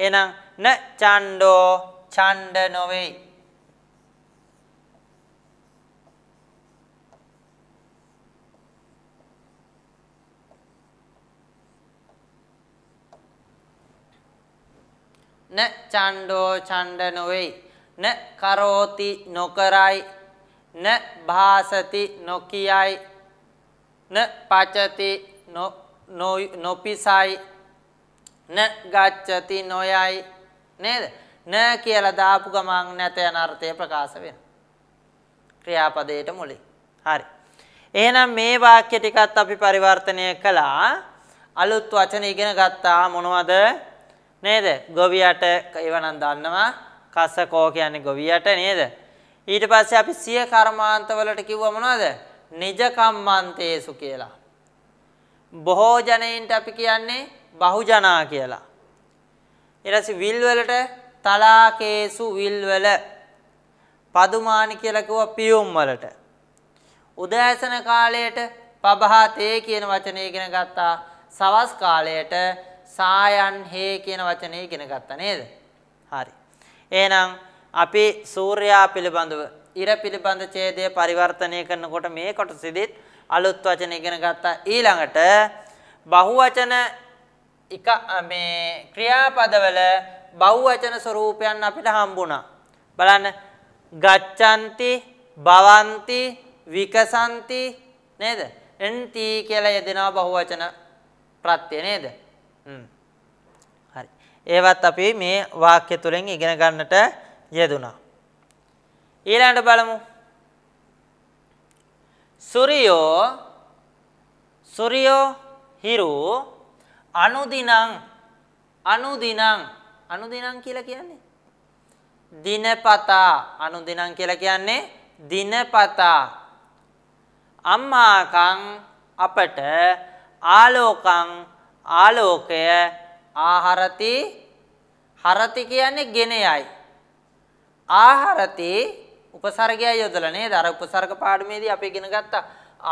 එහෙනම් න චණ්ඩෝ ඡණ්ඩ නොවේ. න චණ්ඩෝ ඡණ්ඩ නොවේ. න කරෝති නොකරයි. න භාසති නොකියයි. න පචති නො නොපිසයි න ගච්ඡති නොයයි නේද? න කියලා දාපු ගමන් නැත යන අර්ථය ප්‍රකාශ වෙනවා. ක්‍රියාපදයට මුලින්. හරි. එහෙනම් මේ වාක්‍ය ටිකත් අපි පරිවර්තනය කළා. අලුත් වචන ඉගෙන ගත්තා මොනවද? නේද? ගොවියට ඒවනම් දන්නවා. කසකෝ කියන්නේ ගොවියට නේද? ඊට පස්සේ අපි සිය කර්මාන්ත වලට කිව්වා මොනවද? නිජ කම්මන්තේසු කියලා. බොහෝ ජනයින්ට අපි කියන්නේ බහුජනා කියලා. ඊට පස්සේ විල් වලට තලාකේසු විල් වල පදුමානි කියලා කිව්වා පියුම් වලට. උදෑසන කාලයට පබහතේ කියන වචනේ ඉගෙන ගත්තා. සවස් කාලයට සායන් හේ කියන වචනේ ඉගෙන ගත්තා නේද? හරි. එහෙනම් අපි සූර්යා පිළිබඳව ඉර පිළිබඳ ඡේදය පරිවර්තනය කරනකොට මේ කොටසෙදිත් අලුත් වචන ඉගෙන ගත්තා. ඊළඟට බහුවචන එක මේ ක්‍රියාපදවල බහුවචන ස්වරූපයන් අපිට හම්බුණා. බලන්න ගච්ඡanti, භවಂತಿ, විකසanti නේද? එන්ති කියලා යදෙනවා බහුවචන ප්‍රත්‍ය නේද? හ්ම්. හරි. ඒවත් අපි මේ වාක්‍ය තුලින් ඉගෙන ගන්නට යෙදුණා. ඊළඟට බලමු සුරියෝ සුරියෝ හිරු අනුදිනං අනුදිනං අනුදිනං කියලා කියන්නේ දිනපතා අනුදිනං කියලා කියන්නේ දිනපතා අම්මාකං අපට ආලෝකං ආලෝකය ආහරති හරති කියන්නේ ගෙන යයි ආහරති උපසර්ගය යොදලා නේද? අර උපසර්ග පාඩමේදී අපි ඉගෙන ගත්තා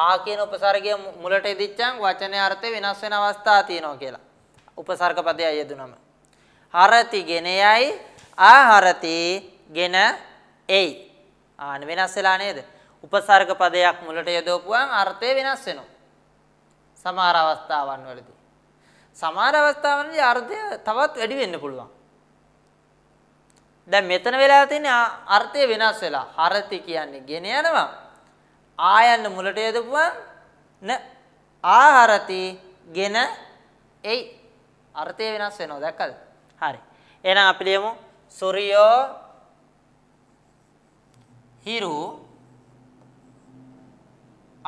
ආ කියන උපසර්ගය මුලට එදිච්චන් වචනේ අර්ථය වෙනස් වෙන අවස්ථා තියෙනවා කියලා. උපසර්ග පදය යෙදුනම. හරති ගෙනයයි ආහරති ගෙන එයි. ආන වෙනස් වෙලා නේද? උපසර්ග පදයක් මුලට යොදවපුවාම අර්ථය වෙනස් වෙනවා. සමහර අවස්ථාවන් වලදී. සමහර අවස්ථාවන්දී අර්ථය තවත් වැඩි වෙන්න පුළුවන්. දැන් මෙතන වෙලා තියෙන්නේ අර්ථය වෙනස් වෙලා. හරති කියන්නේ ගෙන යනවා. ආයන්න මුලට යදපුවා න ආහරති ගෙන එයි. අර්ථය වෙනස් වෙනවා දැක්කද? හරි. එහෙනම් අපි ලියමු සූර්යෝ හිරු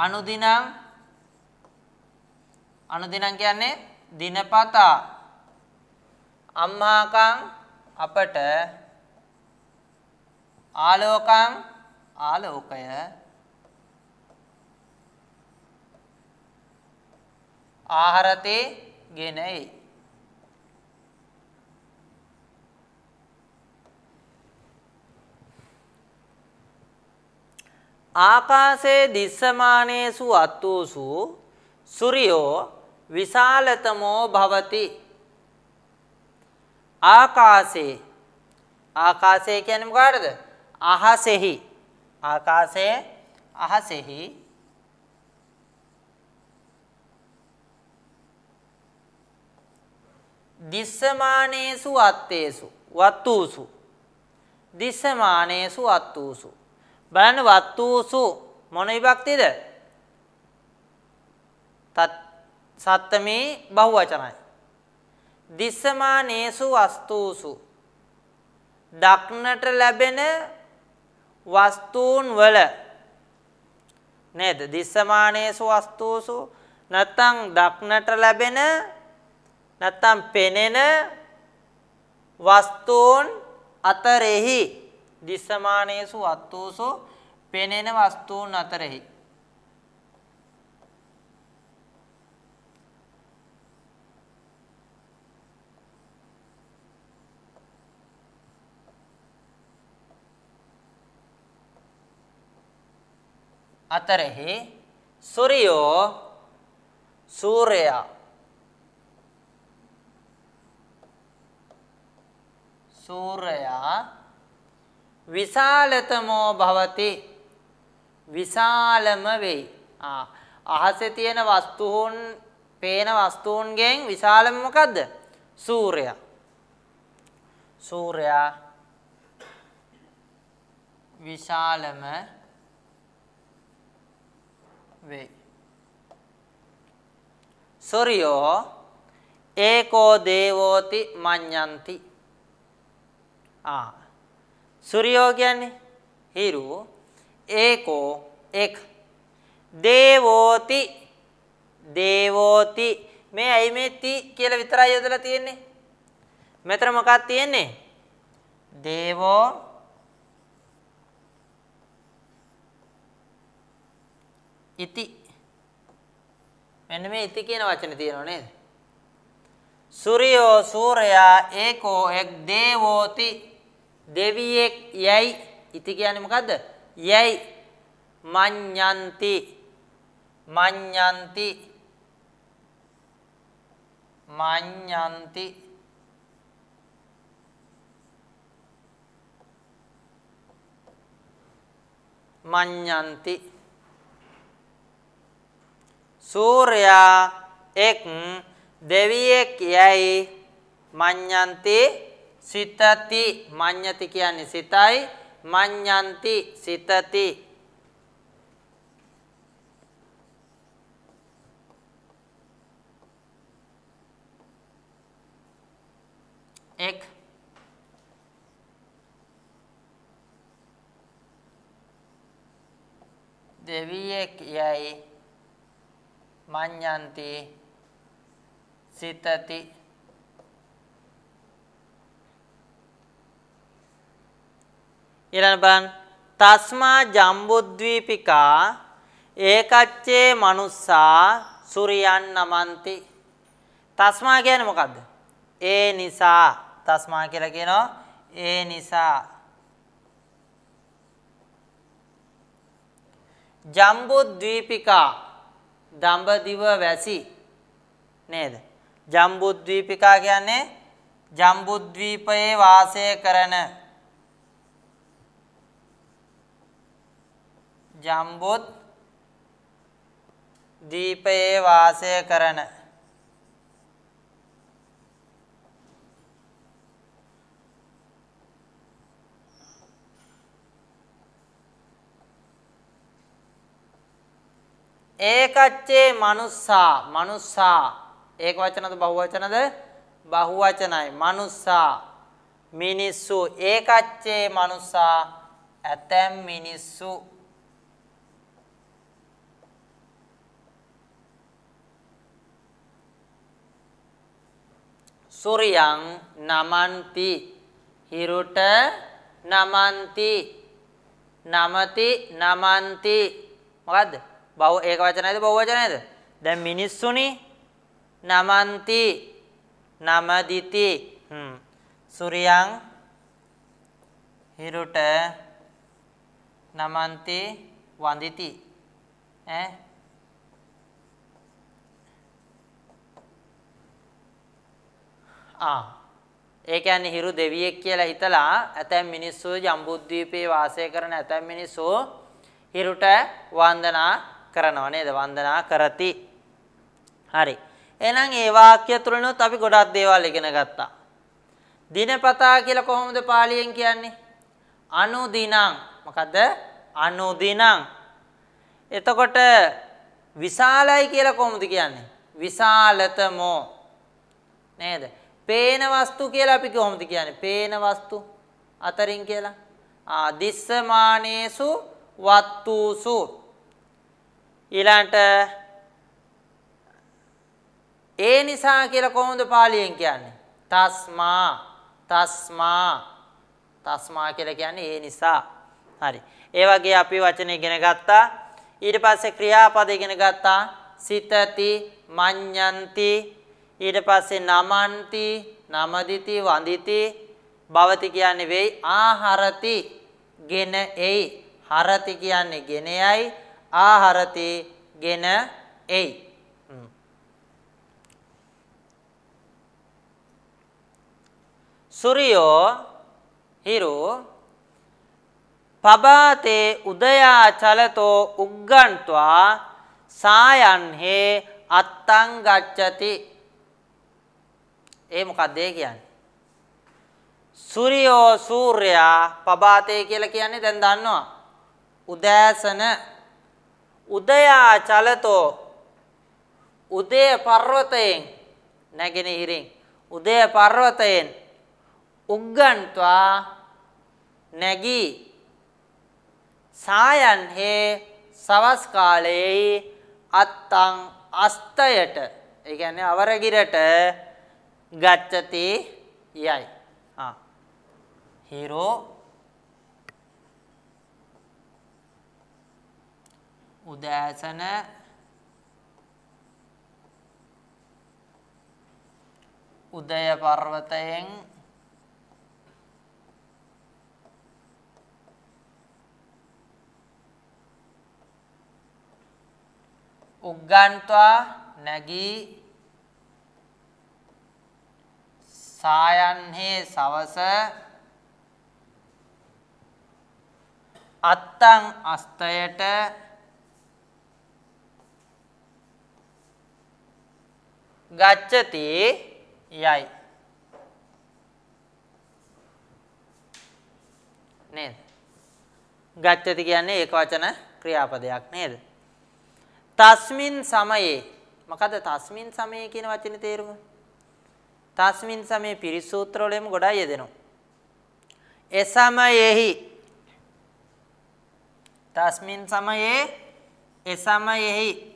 අනුදිනං අනුදිනං කියන්නේ දිනපතා අම්මාකං අපට ආලෝකං ආලෝකය ආහාරතේ ගෙනයි ආකාසේ දිස්සමානේසු අත්තෝසු සුරියෝ විශාලතමෝ භවති ආකාසේ ආකාශය කියන්නේ මොකටද? අහසෙහි ආකාශයේ අහසෙහි දිස්සමානේසු අත්තේසු වත්තුසු දිස්සමානේසු අත්තුසු බලන්න වත්තුසු මොන විභක්තියද තත් සත්තමේ බහුවචනයි දිස්සමානේසු වස්තුසු දක්නට ලැබෙන වස්තුන් වල නේද දිස්සමානේසු වස්තුසු නැත්තම් දක්නට ලැබෙන නැත්තම් පෙනෙන වස්තුන් අතරෙහි දිස්සමානේසු වස්තුසු පෙනෙන වස්තුන් අතරෙහි අතරෙහි සූර්යෝ සූර්යයා සූර්යයා විශාලතමෝ භවති විශාලම වෙයි ආ අහසේ තියෙන වස්තුන් පේන වස්තුන්ගෙන් විශාලම මොකද්ද සූර්යයා සූර්යයා විශාලම වෙයි. සොරියෝ ඒකෝ දේවෝති මඤ්ඤಂತಿ ආ සූර්යෝ කියන්නේ හිරු ඒකෝ එක දේවෝති දේවෝති මේ ඇයි මේ ති කියලා විතරයි යොදලා තියෙන්නේ මෙතන මොකක්ද තියෙන්නේ දේවෝ ඉති මෙන්න මේ ඉති කියන වචනේ තියෙනව නේද? සූර්යෝ සූර්යා ඒකෝ එක් දේවෝති දෙවියෙක් යයි ඉති කියන්නේ මොකද්ද? යයි මඤ්ඤන්ති මඤ්ඤන්ති මඤ්ඤන්ති මඤ්ඤන්ති Surya ek, dewi ek yai manyanti sitati manyati kiani sitai manyanti sitati ek deviye yai මඤ්ඤන්ති සිතති ඊළඟ බලන්න තස්මා ජම්බුද්වීපිකා ඒකච්චේ මනුස්සා සුරියන් නමන්ති තස්මා කියන්නේ මොකද්ද ඒ නිසා තස්මා කියලා කියනවා ඒ නිසා ජම්බුද්වීපිකා දඹදිව වැසි නේද? ජම්බුද්වීපිකා කියන්නේ ජම්බුද්වීපයේ වාසය කරන ජම්බුත් දීපයේ වාසය කරන ඒකච්චේ මනුස්සා මනුස්සා ඒක වචනද බහුවචනද බහුවචනයි මනුස්සා මිනිස්සු ඒකච්චේ මනුස්සා ඇතැම් මිනිස්සු සුරියං නමන්ති හිරුට නමන්ති නමති නමන්ති මොකද්ද බහුව ඒක වචනයිද බහුවචනයිද? දැන් මිනිස්සුනි නමන්ති නමදිති හ්ම් සූර්යං හිරුට නමන්ති වඳිති ඈ ආ ඒ කියන්නේ හිරු දෙවියෙක් කියලා හිතලා ඇතැම් මිනිස්සු ජම්බුද්වීපේ වාසය කරන ඇතැම් මිනිස්සු හිරුට වන්දනා කරනවා නේද? වන්දනා කරති. හරි. එහෙනම් ඒ වාක්‍ය තුලිනුත් අපි ගොඩක් දේවල් ඉගෙන ගත්තා. දිනපතා කියලා කොහොමද පාලියෙන් කියන්නේ? අනුදිනං. මොකද්ද? අනුදිනං. එතකොට විශාලයි කියලා කොහොමද කියන්නේ? විශාලතමෝ. නේද? පේන වස්තු කියලා අපි කොහොමද කියන්නේ? පේන වස්තු අතරින් කියලා. ආ දිස්සමානේසු වත්තුසු ඊළඟට ඒ නිසා කියලා කොහොමද පාලියෙන් කියන්නේ? තස්මා තස්මා තස්මා කියලා කියන්නේ ඒ නිසා. හරි. ඒ වගේ අපි වචන ඉගෙන ගත්තා. ඊට පස්සේ ක්‍රියාපද ඉගෙන ගත්තා. සිතති, මඤ්ඤන්ති, ඊට පස්සේ නමන්ති, නමදිති, වඳිති, භවති කියන්නේ වෙයි, ආහරති, ගෙන එයි. හරති කියන්නේ ගෙන යයි. ආහරති ගෙන එයි. සූර්යෝ හිරු පබාතේ උදයාචලතෝ උග්ගන්්වා සායන් හේ අත්තං ගච්ඡති ඒ මොකක්ද ඒ කියන්නේ සූර්යෝ සූර්යා පබාතේ කියලා කියන්නේ දැන් දන්නවා උදෑසන උදයා චලතෝ උදේ පර්වතයෙන් නැගෙනහිරින් උදේ පර්වතයෙන් උග්ගන්්වා නැගී සායන් හේ සවස් කාලයේ අත්තං අස්තයට ඒ කියන්නේ අවරගිරට ගච්ඡති යයි ආ හීරෝ උදෑසන උදය පර්වතයෙන් උග්ගන්්වා නැගී සායන්හේ සවස අත්තං අස්තයට ගච්ඡති යයි නේද ගච්ඡති කියන්නේ ඒක වචන ක්‍රියාපදයක් නේද තස්මින් සමයේ මොකද තස්මින් සමයේ කියන වචනේ තේරුම තස්මින් සමයේ පිරිස් සූත්‍ර වලම ගොඩාක් යෙදෙනවා ඒ සමයෙහි තස්මින් සමයේ ඒ සමයෙහි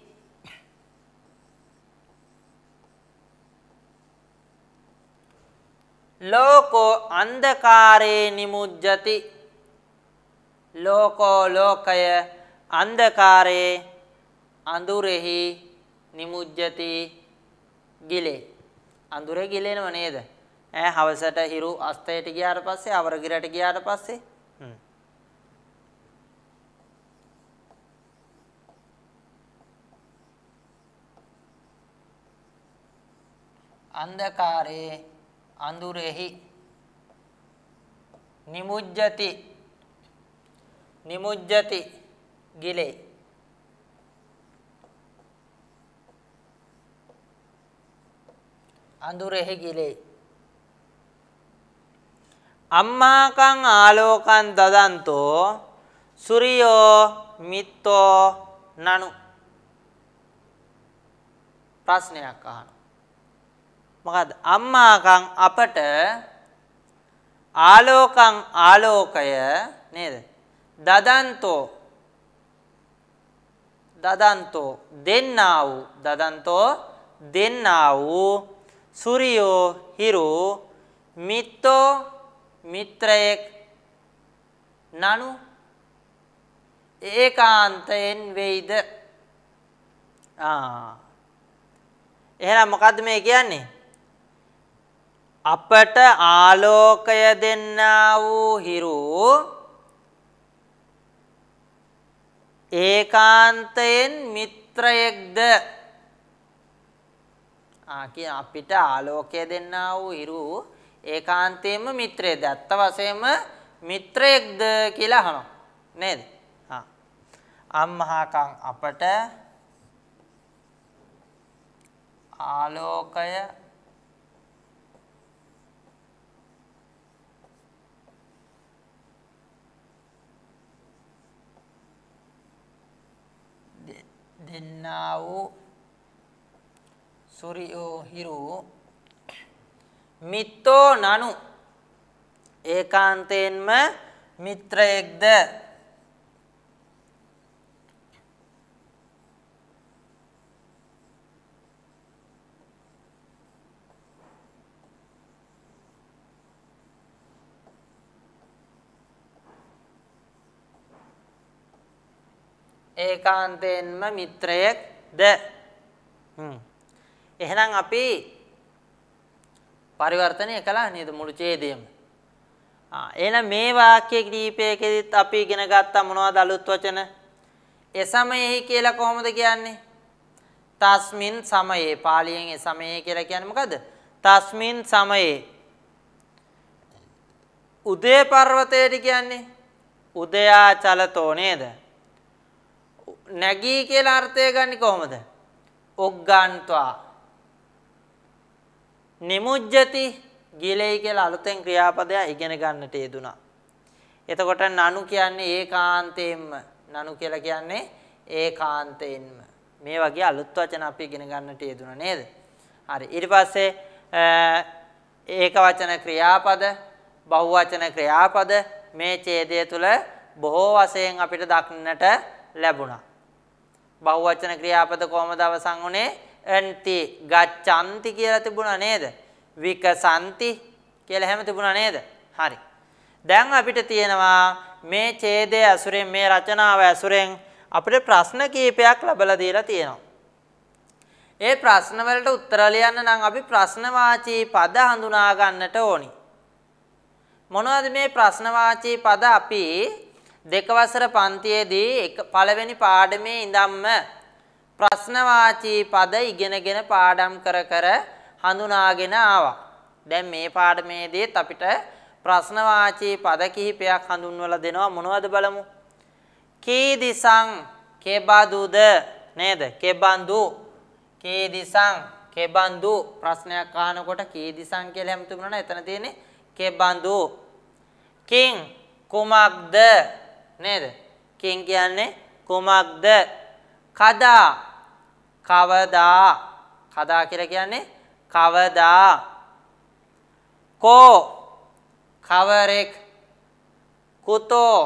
ලෝකෝ අන්ධකාරේ නිමුජ්ජති ලෝකෝ ලෝකය අන්ධකාරේ අඳුරෙහි නිමුජ්ජති ගිලේ අඳුරේ ගිලෙනව නේද ඈ හවසට හිරු අස්තයට ගියාට පස්සේ අවරගිරට ගියාට පස්සේ අන්ධකාරේ අඳුරෙහි නිමුජ්ජති නිමුජ්ජති ගිලේ අඳුරෙහි ගිලේ අම්මාකං ආලෝකං දදන්තෝ සුරියෝ මිත්තෝ නනු ප්‍රශ්නයක් අහන මොකද අම්මාකම් අපට ආලෝකං ආලෝකය නේද? දදන්තෝ දදන්තෝ දෙන්නා වූ දදන්තෝ දෙන්නා වූ සූර්යෝ හිරු මිත්තෝ මිත්‍රයෙක් නනු ඒකාන්තයෙන් වෙයිද ආ එහෙනම් මොකද්ද මේ කියන්නේ අපට ආලෝකය දෙන්නා වූ හිරු ඒකාන්තයෙන් මිත්‍රයෙක්ද ආකිය අපිට ආලෝකය දෙන්නා වූ හිරු ඒකාන්තයෙන්ම මිත්‍රයෙක්ද අත්ත වශයෙන්ම මිත්‍රයෙක්ද කියලා අහනවා නේද හා අම්මහාකම් අපට ආලෝකය දෙන්නා වූ සුරියෝ හිරු මිත්තෝ නනු ඒකාන්තයෙන්ම මිත්‍රයෙක්ද ඒකාන්තයෙන්ම මිත්‍රයෙක්ද එහෙනම් අපි පරිවර්තනය කළා නේද මුළු ඡේදයම එහෙනම් මේ වාක්‍ය කීපයකදීත් අපි ඉගෙන ගත්තා මොනවද අලුත් වචන ඒ සමයෙහි කියලා කොහොමද කියන්නේ තස්මින් සමයේ පාලියෙන් ඒ සමයේ කියලා කියන්නේ මොකද තස්මින් සමයේ උදේ පර්වතයට කියන්නේ උදයා චලතෝ නේද නැගී කියලා අර්ථය ගන්නේ කොහොමද? ඔග්ගාන්්වා නිමුජ්ජති ගිලෙයි කියලා අලුතෙන් ක්‍රියාපදය ඉගෙන ගන්නට යෙදුනා. එතකොට නනු කියන්නේ ඒකාන්තයෙන්ම නනු කියලා කියන්නේ ඒකාන්තයෙන්ම මේ වගේ අලුත් වචන අපි ඉගෙන ගන්නට යෙදුනා නේද? හරි. ඊට පස්සේ ඒක වචන ක්‍රියාපද බහුවචන ක්‍රියාපද මේ ඡේදය තුල බොහෝ වශයෙන් අපිට දක්නට ලැබුණා. බහුවචන ක්‍රියාපද කොහමද අවසන් වුනේ? අන්ති ගච්ඡanti කියලා තිබුණා නේද? විකසanti කියලා හැම තිබුණා නේද? හරි. දැන් අපිට තියෙනවා මේ ඡේදය ඇසුරෙන් මේ රචනාව ඇසුරෙන් අපිට ප්‍රශ්න කීපයක් ලැබලා දීලා තියෙනවා. ඒ ප්‍රශ්න වලට උත්තර ලියන්න නම් අපි ප්‍රශ්නවාචී පද හඳුනා ගන්නට ඕනි. මොනවද මේ ප්‍රශ්නවාචී පද අපි දෙක වසර පන්තියේදී එක පළවෙනි පාඩමේ ඉඳන්ම ප්‍රශ්න වාචී පද ඉගෙනගෙන පාඩම් කර කර හඳුනාගෙන ආවා. දැන් මේ පාඩමේදීත් අපිට ප්‍රශ්න වාචී පද කිහිපයක් හඳුන්වලා දෙනවා මොනවද බලමු. කීදිසං කෙබඳුද නේද? කෙබඳු කීදිසං කෙබඳු ප්‍රශ්නයක් අහනකොට කීදිසං කියලා හැමතුමනන එතන තියෙන්නේ කෙබඳු. කිං කුමක්ද නේද? කින් කියන්නේ කුමක්ද? කදා කවදා කදා කියලා කියන්නේ කවදා කෝ කවරෙක් කුතෝ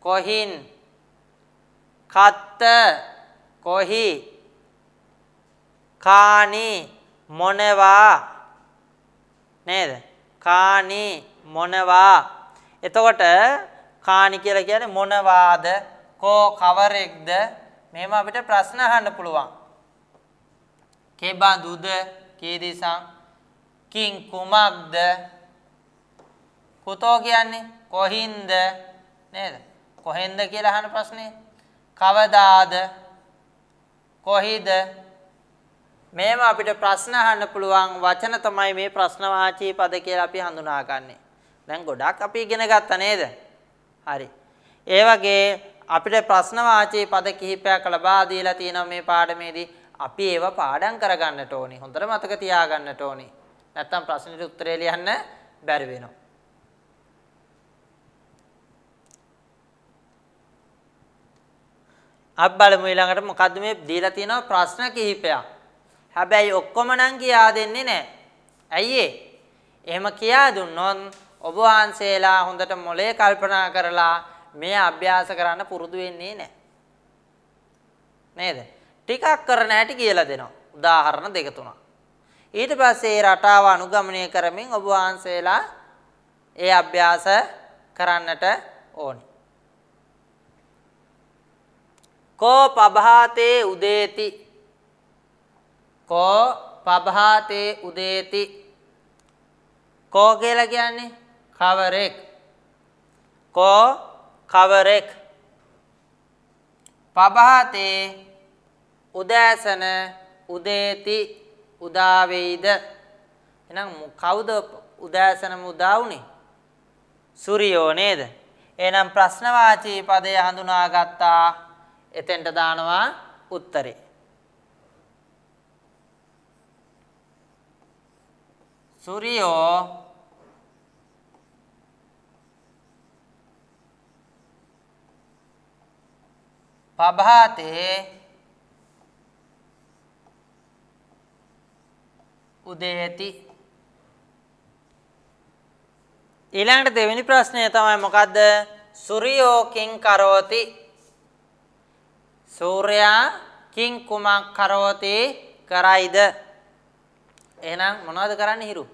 කොහින් කත්ත කොහි කානි මොනවා නේද කානි මොනවා එතකොට කාණි කියලා කියන්නේ මොනවාද? කෝ කවරෙක්ද? මේව අපිට ප්‍රශ්න අහන්න පුළුවන්. කෙබඳුද? කීදිසං? කිං කුමක්ද? කුතෝ කියන්නේ කොහින්ද? නේද? කොහෙන්ද කියලා අහන ප්‍රශ්නේ. කවදාද? කොහිද? මේව අපිට ප්‍රශ්න අහන්න පුළුවන් වචන තමයි මේ ප්‍රශ්න වාචී පද කියලා අපි හඳුනාගන්නේ. දැන් ගොඩක් අපි ඉගෙන ගත්තා නේද? හරි. ඒ වගේ අපිට ප්‍රශ්න වාචී පද කිහිපයක් ලබා දීලා තියෙනවා මේ පාඩමේදී. අපි ඒව පාඩම් කරගන්නට ඕනි. හොඳට මතක තියාගන්නට ඕනි. නැත්තම් ප්‍රශ්නෙට උත්තරේ ලියන්න බැරි වෙනවා. අපි බලමු ඊළඟට මොකද්ද මේ දීලා තියෙනවා ප්‍රශ්න කිහිපයක්. හැබැයි ඔක්කොම නම් කියා දෙන්නේ නැහැ. ඇයි ඒ? එහෙම කියා දුන්නොත් ඔබ වහන්සේලා හොඳට මොලේ කල්පනා කරලා මේ අභ්‍යාස කරන්න පුරුදු වෙන්නේ නැහැ. නේද? ටිකක් කරන හැටි කියලා දෙනවා. උදාහරණ දෙක තුනක්. ඊට පස්සේ රටාව අනුගමනය කරමින් ඔබ වහන්සේලා ඒ අභ්‍යාස කරන්නට ඕනේ. කෝ පබහාතේ උදේති කෝ පබහාතේ උදේති කෝ කියලා කියන්නේ කවරෙක් කෝ කවරෙක් පබහතේ උදෑසන උදේති උදා වෙයිද එහෙනම් කවුද උදෑසනම උදා වුනේ සූර්යෝ නේද එහෙනම් ප්‍රශ්නවාචී පදය හඳුනාගත්තා එතෙන්ට දානවා උත්තරේ සූර්යෝ පබහතේ උදේති ඊළඟට දෙවෙනි ප්‍රශ්නය තමයි මොකද්ද සූර්යෝ කිං කරෝති සූර්යා කිං කුමක් කරෝති කරයිද එහෙනම් මොනවද කරන්න හිරු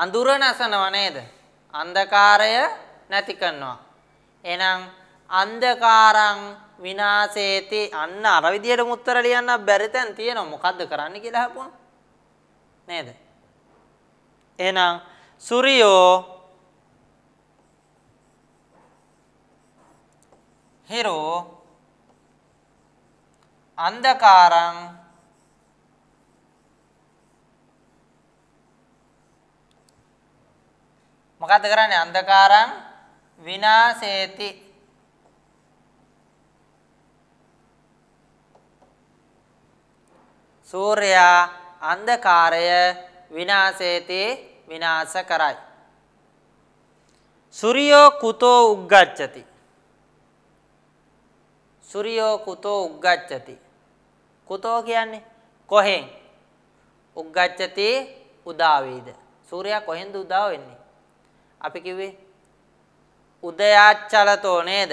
අඳුර නැසනව නේද අන්ධකාරය නැති කරනවා එහෙනම් අන්ධකාරං විනාශේති අන්න අර විදියටම උත්තර ලියන්න බැරි තැන් තියෙනවා මොකද්ද කරන්න කියලා අහපුවා නේද එහෙනම් සූර්යෝ හිරෝ අන්ධකාරං මොකද්ද කරන්නේ අන්ධකාරං විනාශේති සූර්යා අන්ධකාරය විනාශේති විනාශ කරයි. සුරියෝ කුතෝ උග්ගච්ඡති. සුරියෝ කුතෝ උග්ගච්ඡති. කුතෝ කියන්නේ කොහෙන්? උග්ගච්ඡති උදා වේද? සූර්යා කොහෙන්ද උදා වෙන්නේ? අපි කිව්වේ උදයාචලතෝ නේද?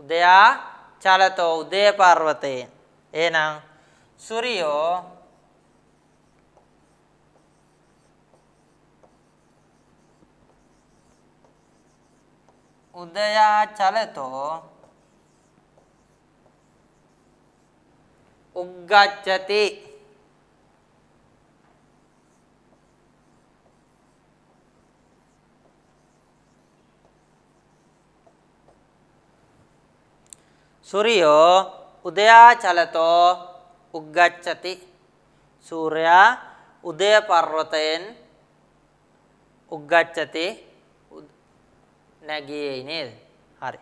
උදයා චලතෝ උදේ පර්වතයෙන්. එහෙනම් सूर्यो उदयाचलतो सूर्य सूर्यो तो උග්ගච්ඡති සූර්යා උදය පර්වතයෙන් උග්ගච්ඡති නැගියේ නේද? හරි.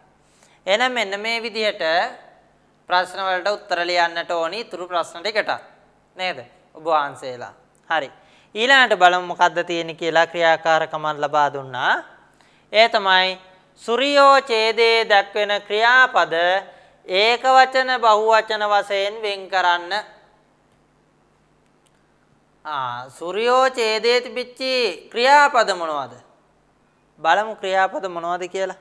එහෙනම් මෙන්න මේ විදිහට ප්‍රශ්න වලට උත්තර ලියන්නට ඕනි ඉතුරු ප්‍රශ්න ටිකට. නේද? ඔබ වහන්සේලා. හරි. ඊළඟට බලමු මොකද්ද තියෙන්නේ කියලා ක්‍රියාකාරකමක් ලබා දුන්නා. ඒ තමයි සූර්යෝ ඡේදේ දක්වන ක්‍රියාපද ඒක වචන බහුවචන වශයෙන් වෙන් කරන්න. ආ සූර්යෝ ඡේදේති පිච්චි ක්‍රියාපද මොනවද? බලමු ක්‍රියාපද මොනවද කියලා.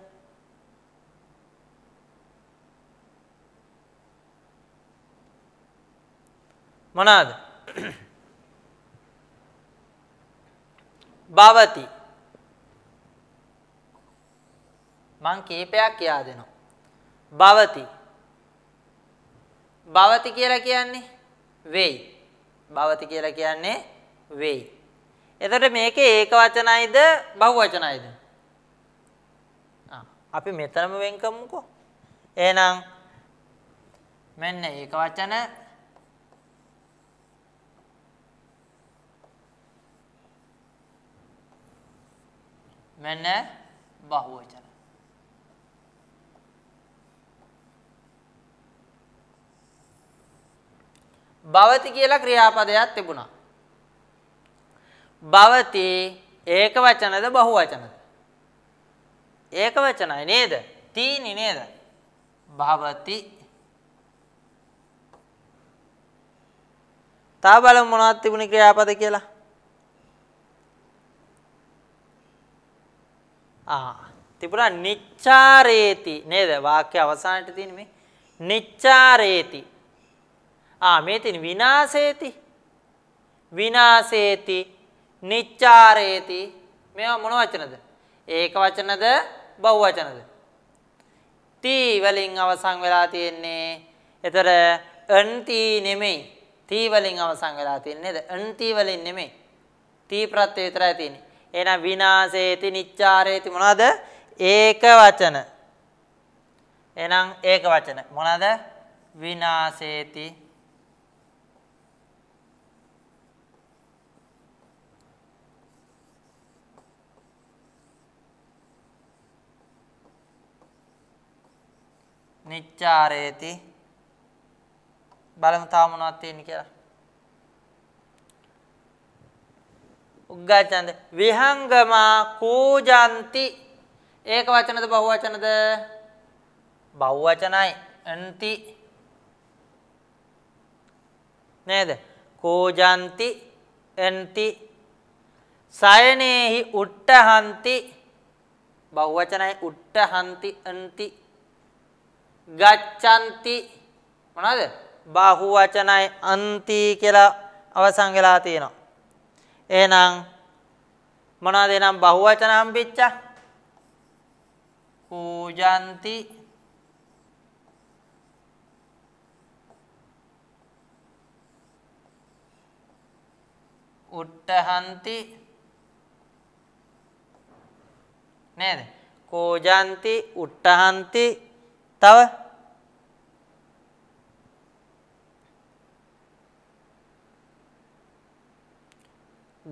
මොනවාද? භවති මං කීපයක් කියා දෙනවා. භවති භවති කියලා කියන්නේ වෙයි. භවති කියලා කියන්නේ වෙයි. එතකොට මේකේ ඒක වචනයිද බහුවචනයිද? අපි මෙතනම වෙන් කරමුකෝ. එහෙනම් මෙන්න ඒක වචන මෙන්න බහුවචන භවති කියලා ක්‍රියාපදයක් තිබුණා. භවති ඒක වචනද බහු වචනද? ඒක වචනයි නේද? තීනි නේද? භවති තා බලමු මොනවද තිබුණේ ක්‍රියාපද කියලා. ආ තිබුණා නිච්චාරේති නේද? වාක්‍ය අවසානයේ තියෙන මේ නිච්චාරේති ආ මේ තියෙන විනාශේති විනාශේති නිච්චාරේති මේවා මොන වචනද? ඒක වචනද බහු වචනද? තී වලින් අවසන් වෙලා තියෙන්නේ. එතකොට අන්ති නෙමෙයි. තී වලින් අවසන් වෙලා තියෙන්නේ නේද? අන්ති වලින් නෙමෙයි. තී ප්‍රත්‍ය විතරයි තියෙන්නේ. එහෙනම් විනාශේති නිච්චාරේති මොනවද? ඒක වචන. එහෙනම් ඒක වචන. මොනවද? විනාශේති නිච්චාරේති බලමු තාම මොනවද තියෙන්නේ කියලා. උග්ගචන්ද විහංගමා කූජಂತಿ ඒක වචනද බහුවචනද? බහුවචනයි අන්ති නේද? කෝජಂತಿ අන්ති සයනේහි උට්ටහන්ති බහුවචනයි උට්ටහන්ති අන්ති ගච්ඡanti මොනවද? බාහුව වචනයි අන්ති කියලා අවසන් වෙලා තියෙනවා. එහෙනම් මොනවද එනම් බහුව වචන හම්බෙච්ච? පූජanti උට්ටහන්ති නේද? කෝජanti උට්ටහන්ති තව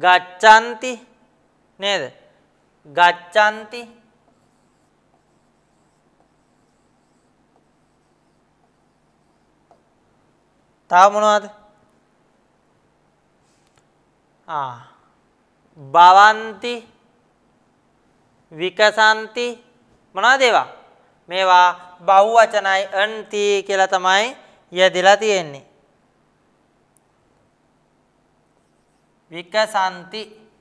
ගච්ඡanti නේද? ගච්ඡanti තව මොනවද? ආ භවಂತಿ විකසanti මොනවද ඒවා? මේවා බහුවචනයි අන්ති කියලා තමයි යෙදලා තියෙන්නේ. විකසන්ති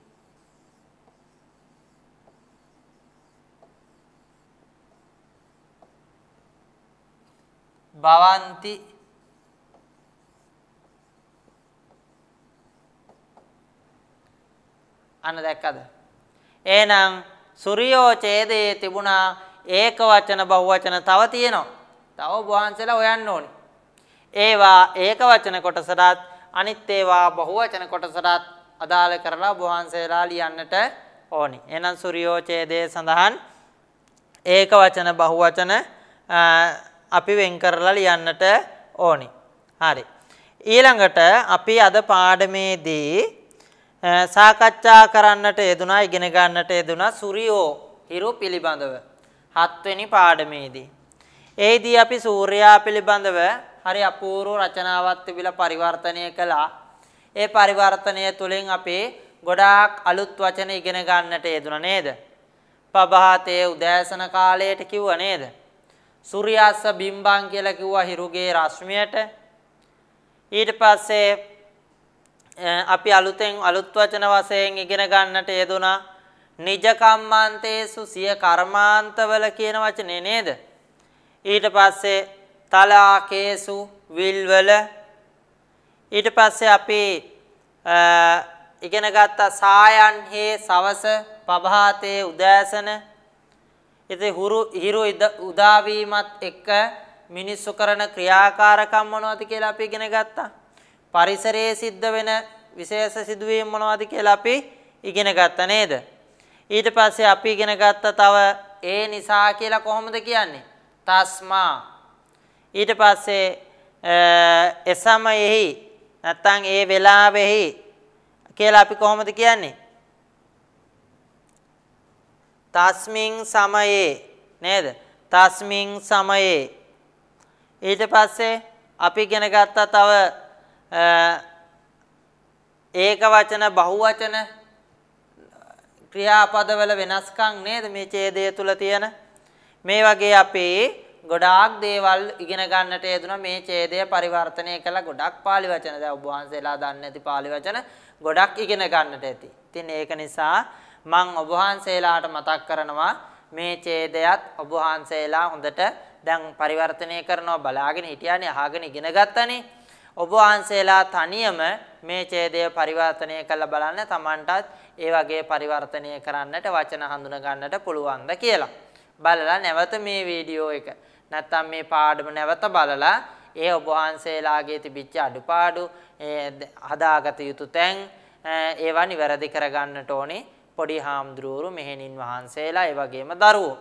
භවಂತಿ අන්න දැක්කද එහෙනම් සූර්යෝ ඡේදයේ තිබුණා ඒක වචන බහුවචන තව තියෙනවා. තව ඔබ වහන්සේලා හොයන්න ඕනේ. ඒවා ඒක වචන කොටසටත් අනිත් ඒවා බහුවචන කොටසටත් අදාළ කරලා ඔබ වහන්සේලා ලියන්නට ඕනේ. එහෙනම් සූර්යෝචේදේ සඳහන් ඒක වචන බහුවචන අපි වෙන් කරලා ලියන්නට ඕනේ. හරි. ඊළඟට අපි අද පාඩමේදී සාකච්ඡා කරන්නට යෙදුනා ඉගෙන ගන්නට යෙදුනා සූර්යෝ හිරු පිළිබඳව. හත්වෙනි පාඩමේදී. එහිදී අපි සූර්යා පිළිබඳව හරි අපූර්ව රචනාවක් තිබිලා පරිවර්තනය කළා. ඒ පරිවර්තනය තුළින් අපි ගොඩාක් අලුත් වචන ඉගෙන ගන්නට යෙදුණා නේද? පබහතේ උදෑසන කාලයට කිව්වා නේද? සූර්යාස්ස බිම්බං කියලා කිව්වා හිරුගේ රශ්මියට. ඊට පස්සේ අපි අලුතෙන් අලුත් වචන වශයෙන් ඉගෙන ගන්නට යෙදුණා. නිජ කම්මාන්තේසු සිය කර්මාන්තවල කියන වචනේ නේද? ඊට පස්සේ තලාකේසු විල්වල ඊට පස්සේ අපි ඉගෙන ගත්ත සායන් හේ සවස පබහාතේ උදෑසන ඉතින් හුරු හිරු උදාවීමත් එක්ක මිනිස්සු කරන ක්‍රියාකාරකම් මොනවද කියලා අපි ඉගෙන ගත්තා. පරිසරයේ සිද්ධ වෙන විශේෂ සිදුවීම් මොනවද කියලා අපි ඉගෙන ගත්තා නේද? ඊට පස්සේ අපි ඉගෙන ගත්ත තව ඒ නිසා කියලා කොහොමද කියන්නේ? තස්මා. ඊට පස්සේ එසමයෙහි නැත්තම් ඒ වෙලාවෙහි කියලා අපි කොහොමද කියන්නේ? තස්මින් සමයේ නේද? තස්මින් සමයේ ඊට පස්සේ අපි ඉගෙන ගත්තා තව ඒක වචන බහුවචන ක්‍රියාපදවල වෙනස්කම් නේද මේ ඡේදය තුල තියෙන මේ වගේ අපේ ගොඩාක් දේවල් ඉගෙන ගන්නට යෙදුන මේ ඡේදය පරිවර්තනය කළා ගොඩක් පාලි වචන දැන් ඔබ වහන්සේලා දන්නේ නැති පාලි වචන ගොඩක් ඉගෙන ගන්නට ඇති. ඉතින් ඒක නිසා මම ඔබ වහන්සේලාට මතක් කරනවා මේ ඡේදයත් ඔබ වහන්සේලා හොඳට දැන් පරිවර්තනය කරනවා බලාගෙන හිටියානේ අහගෙන ඉගෙන ගත්තනේ. ඔබ වහන්සේලා තනියම මේ ඡේදය පරිවර්තනය කළ බලන්න Tamanටත් ඒ වගේ පරිවර්තනය කරන්නට වචන හඳුන ගන්නට පුළුවන්ද කියලා. බලලා නැවත මේ වීඩියෝ එක නැත්තම් මේ පාඩම නැවත බලලා ඒ ඔබ වහන්සේලාගේ තිබිච්ච අඩුපාඩු හදාගත යුතු තැන් ඒවා නිවැරදි කරගන්නට ඕනේ පොඩි හාමුදුරුවරු මෙහෙණින් වහන්සේලා ඒ වගේම දරුවෝ.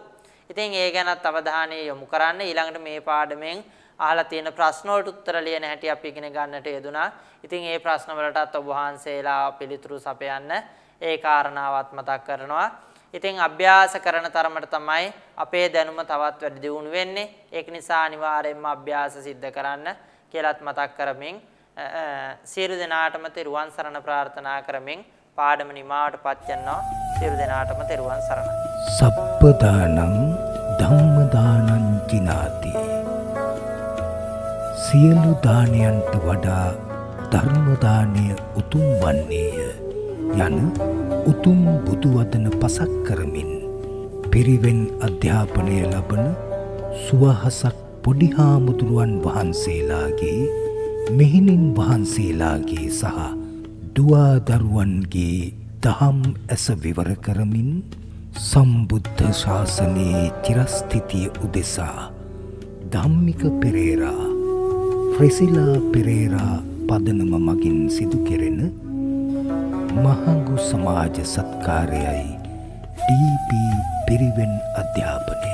ඉතින් ඒ ගැනත් අවධානය යොමු කරන්න ඊළඟට මේ පාඩමෙන් අහලා තියෙන ප්‍රශ්න වලට උත්තර ලියන හැටි අපි ඉගෙන ගන්නට යෙදුනා. ඉතින් ඒ ප්‍රශ්න වලටත් ඔබ වහන්සේලා පිළිතුරු සපයන්න ඒ කාරණාවත් මතක් කරනවා. ඉතින් අභ්‍යාස කරන තරමට තමයි අපේ දැනුම තවත් වැඩි දියුණු වෙන්නේ. ඒක නිසා අනිවාර්යයෙන්ම අභ්‍යාස સિદ્ધ කරන්න කියලාත් මතක් කරමින් සියලු දෙනාටම තෙරුවන් සරණ ප්‍රාර්ථනා කරමින් පාඩම නිමාවටපත් කරනවා. සියලු දෙනාටම තෙරුවන් සරණයි. සප්පදානං සියලු දානයන්ට වඩා ධර්මදානය උතුම් වන්නේය යන උතුම් බුදුවදන පසක් කරමින් පිරිවෙන් අධ්‍යාපනය ලබන සුවහසක් පොඩිහාමුදුරුවන් වහන්සේලාගේ මෙහිණින් වහන්සේලාගේ සහ දවාදරුවන්ගේ දහම් ඇස විවර කරමින් සම්බුද්ධ ශාසනයේ චිරස්ථිතිය උදෙසා ධම්මික පෙරේරා ප්‍රෙසිලා පෙරේරා පදනම මගින් සිදු කෙරෙන මහඟු සමාජ සත්කාරයයි ඩීපී පිරිවෙන් අධ්‍යාපනය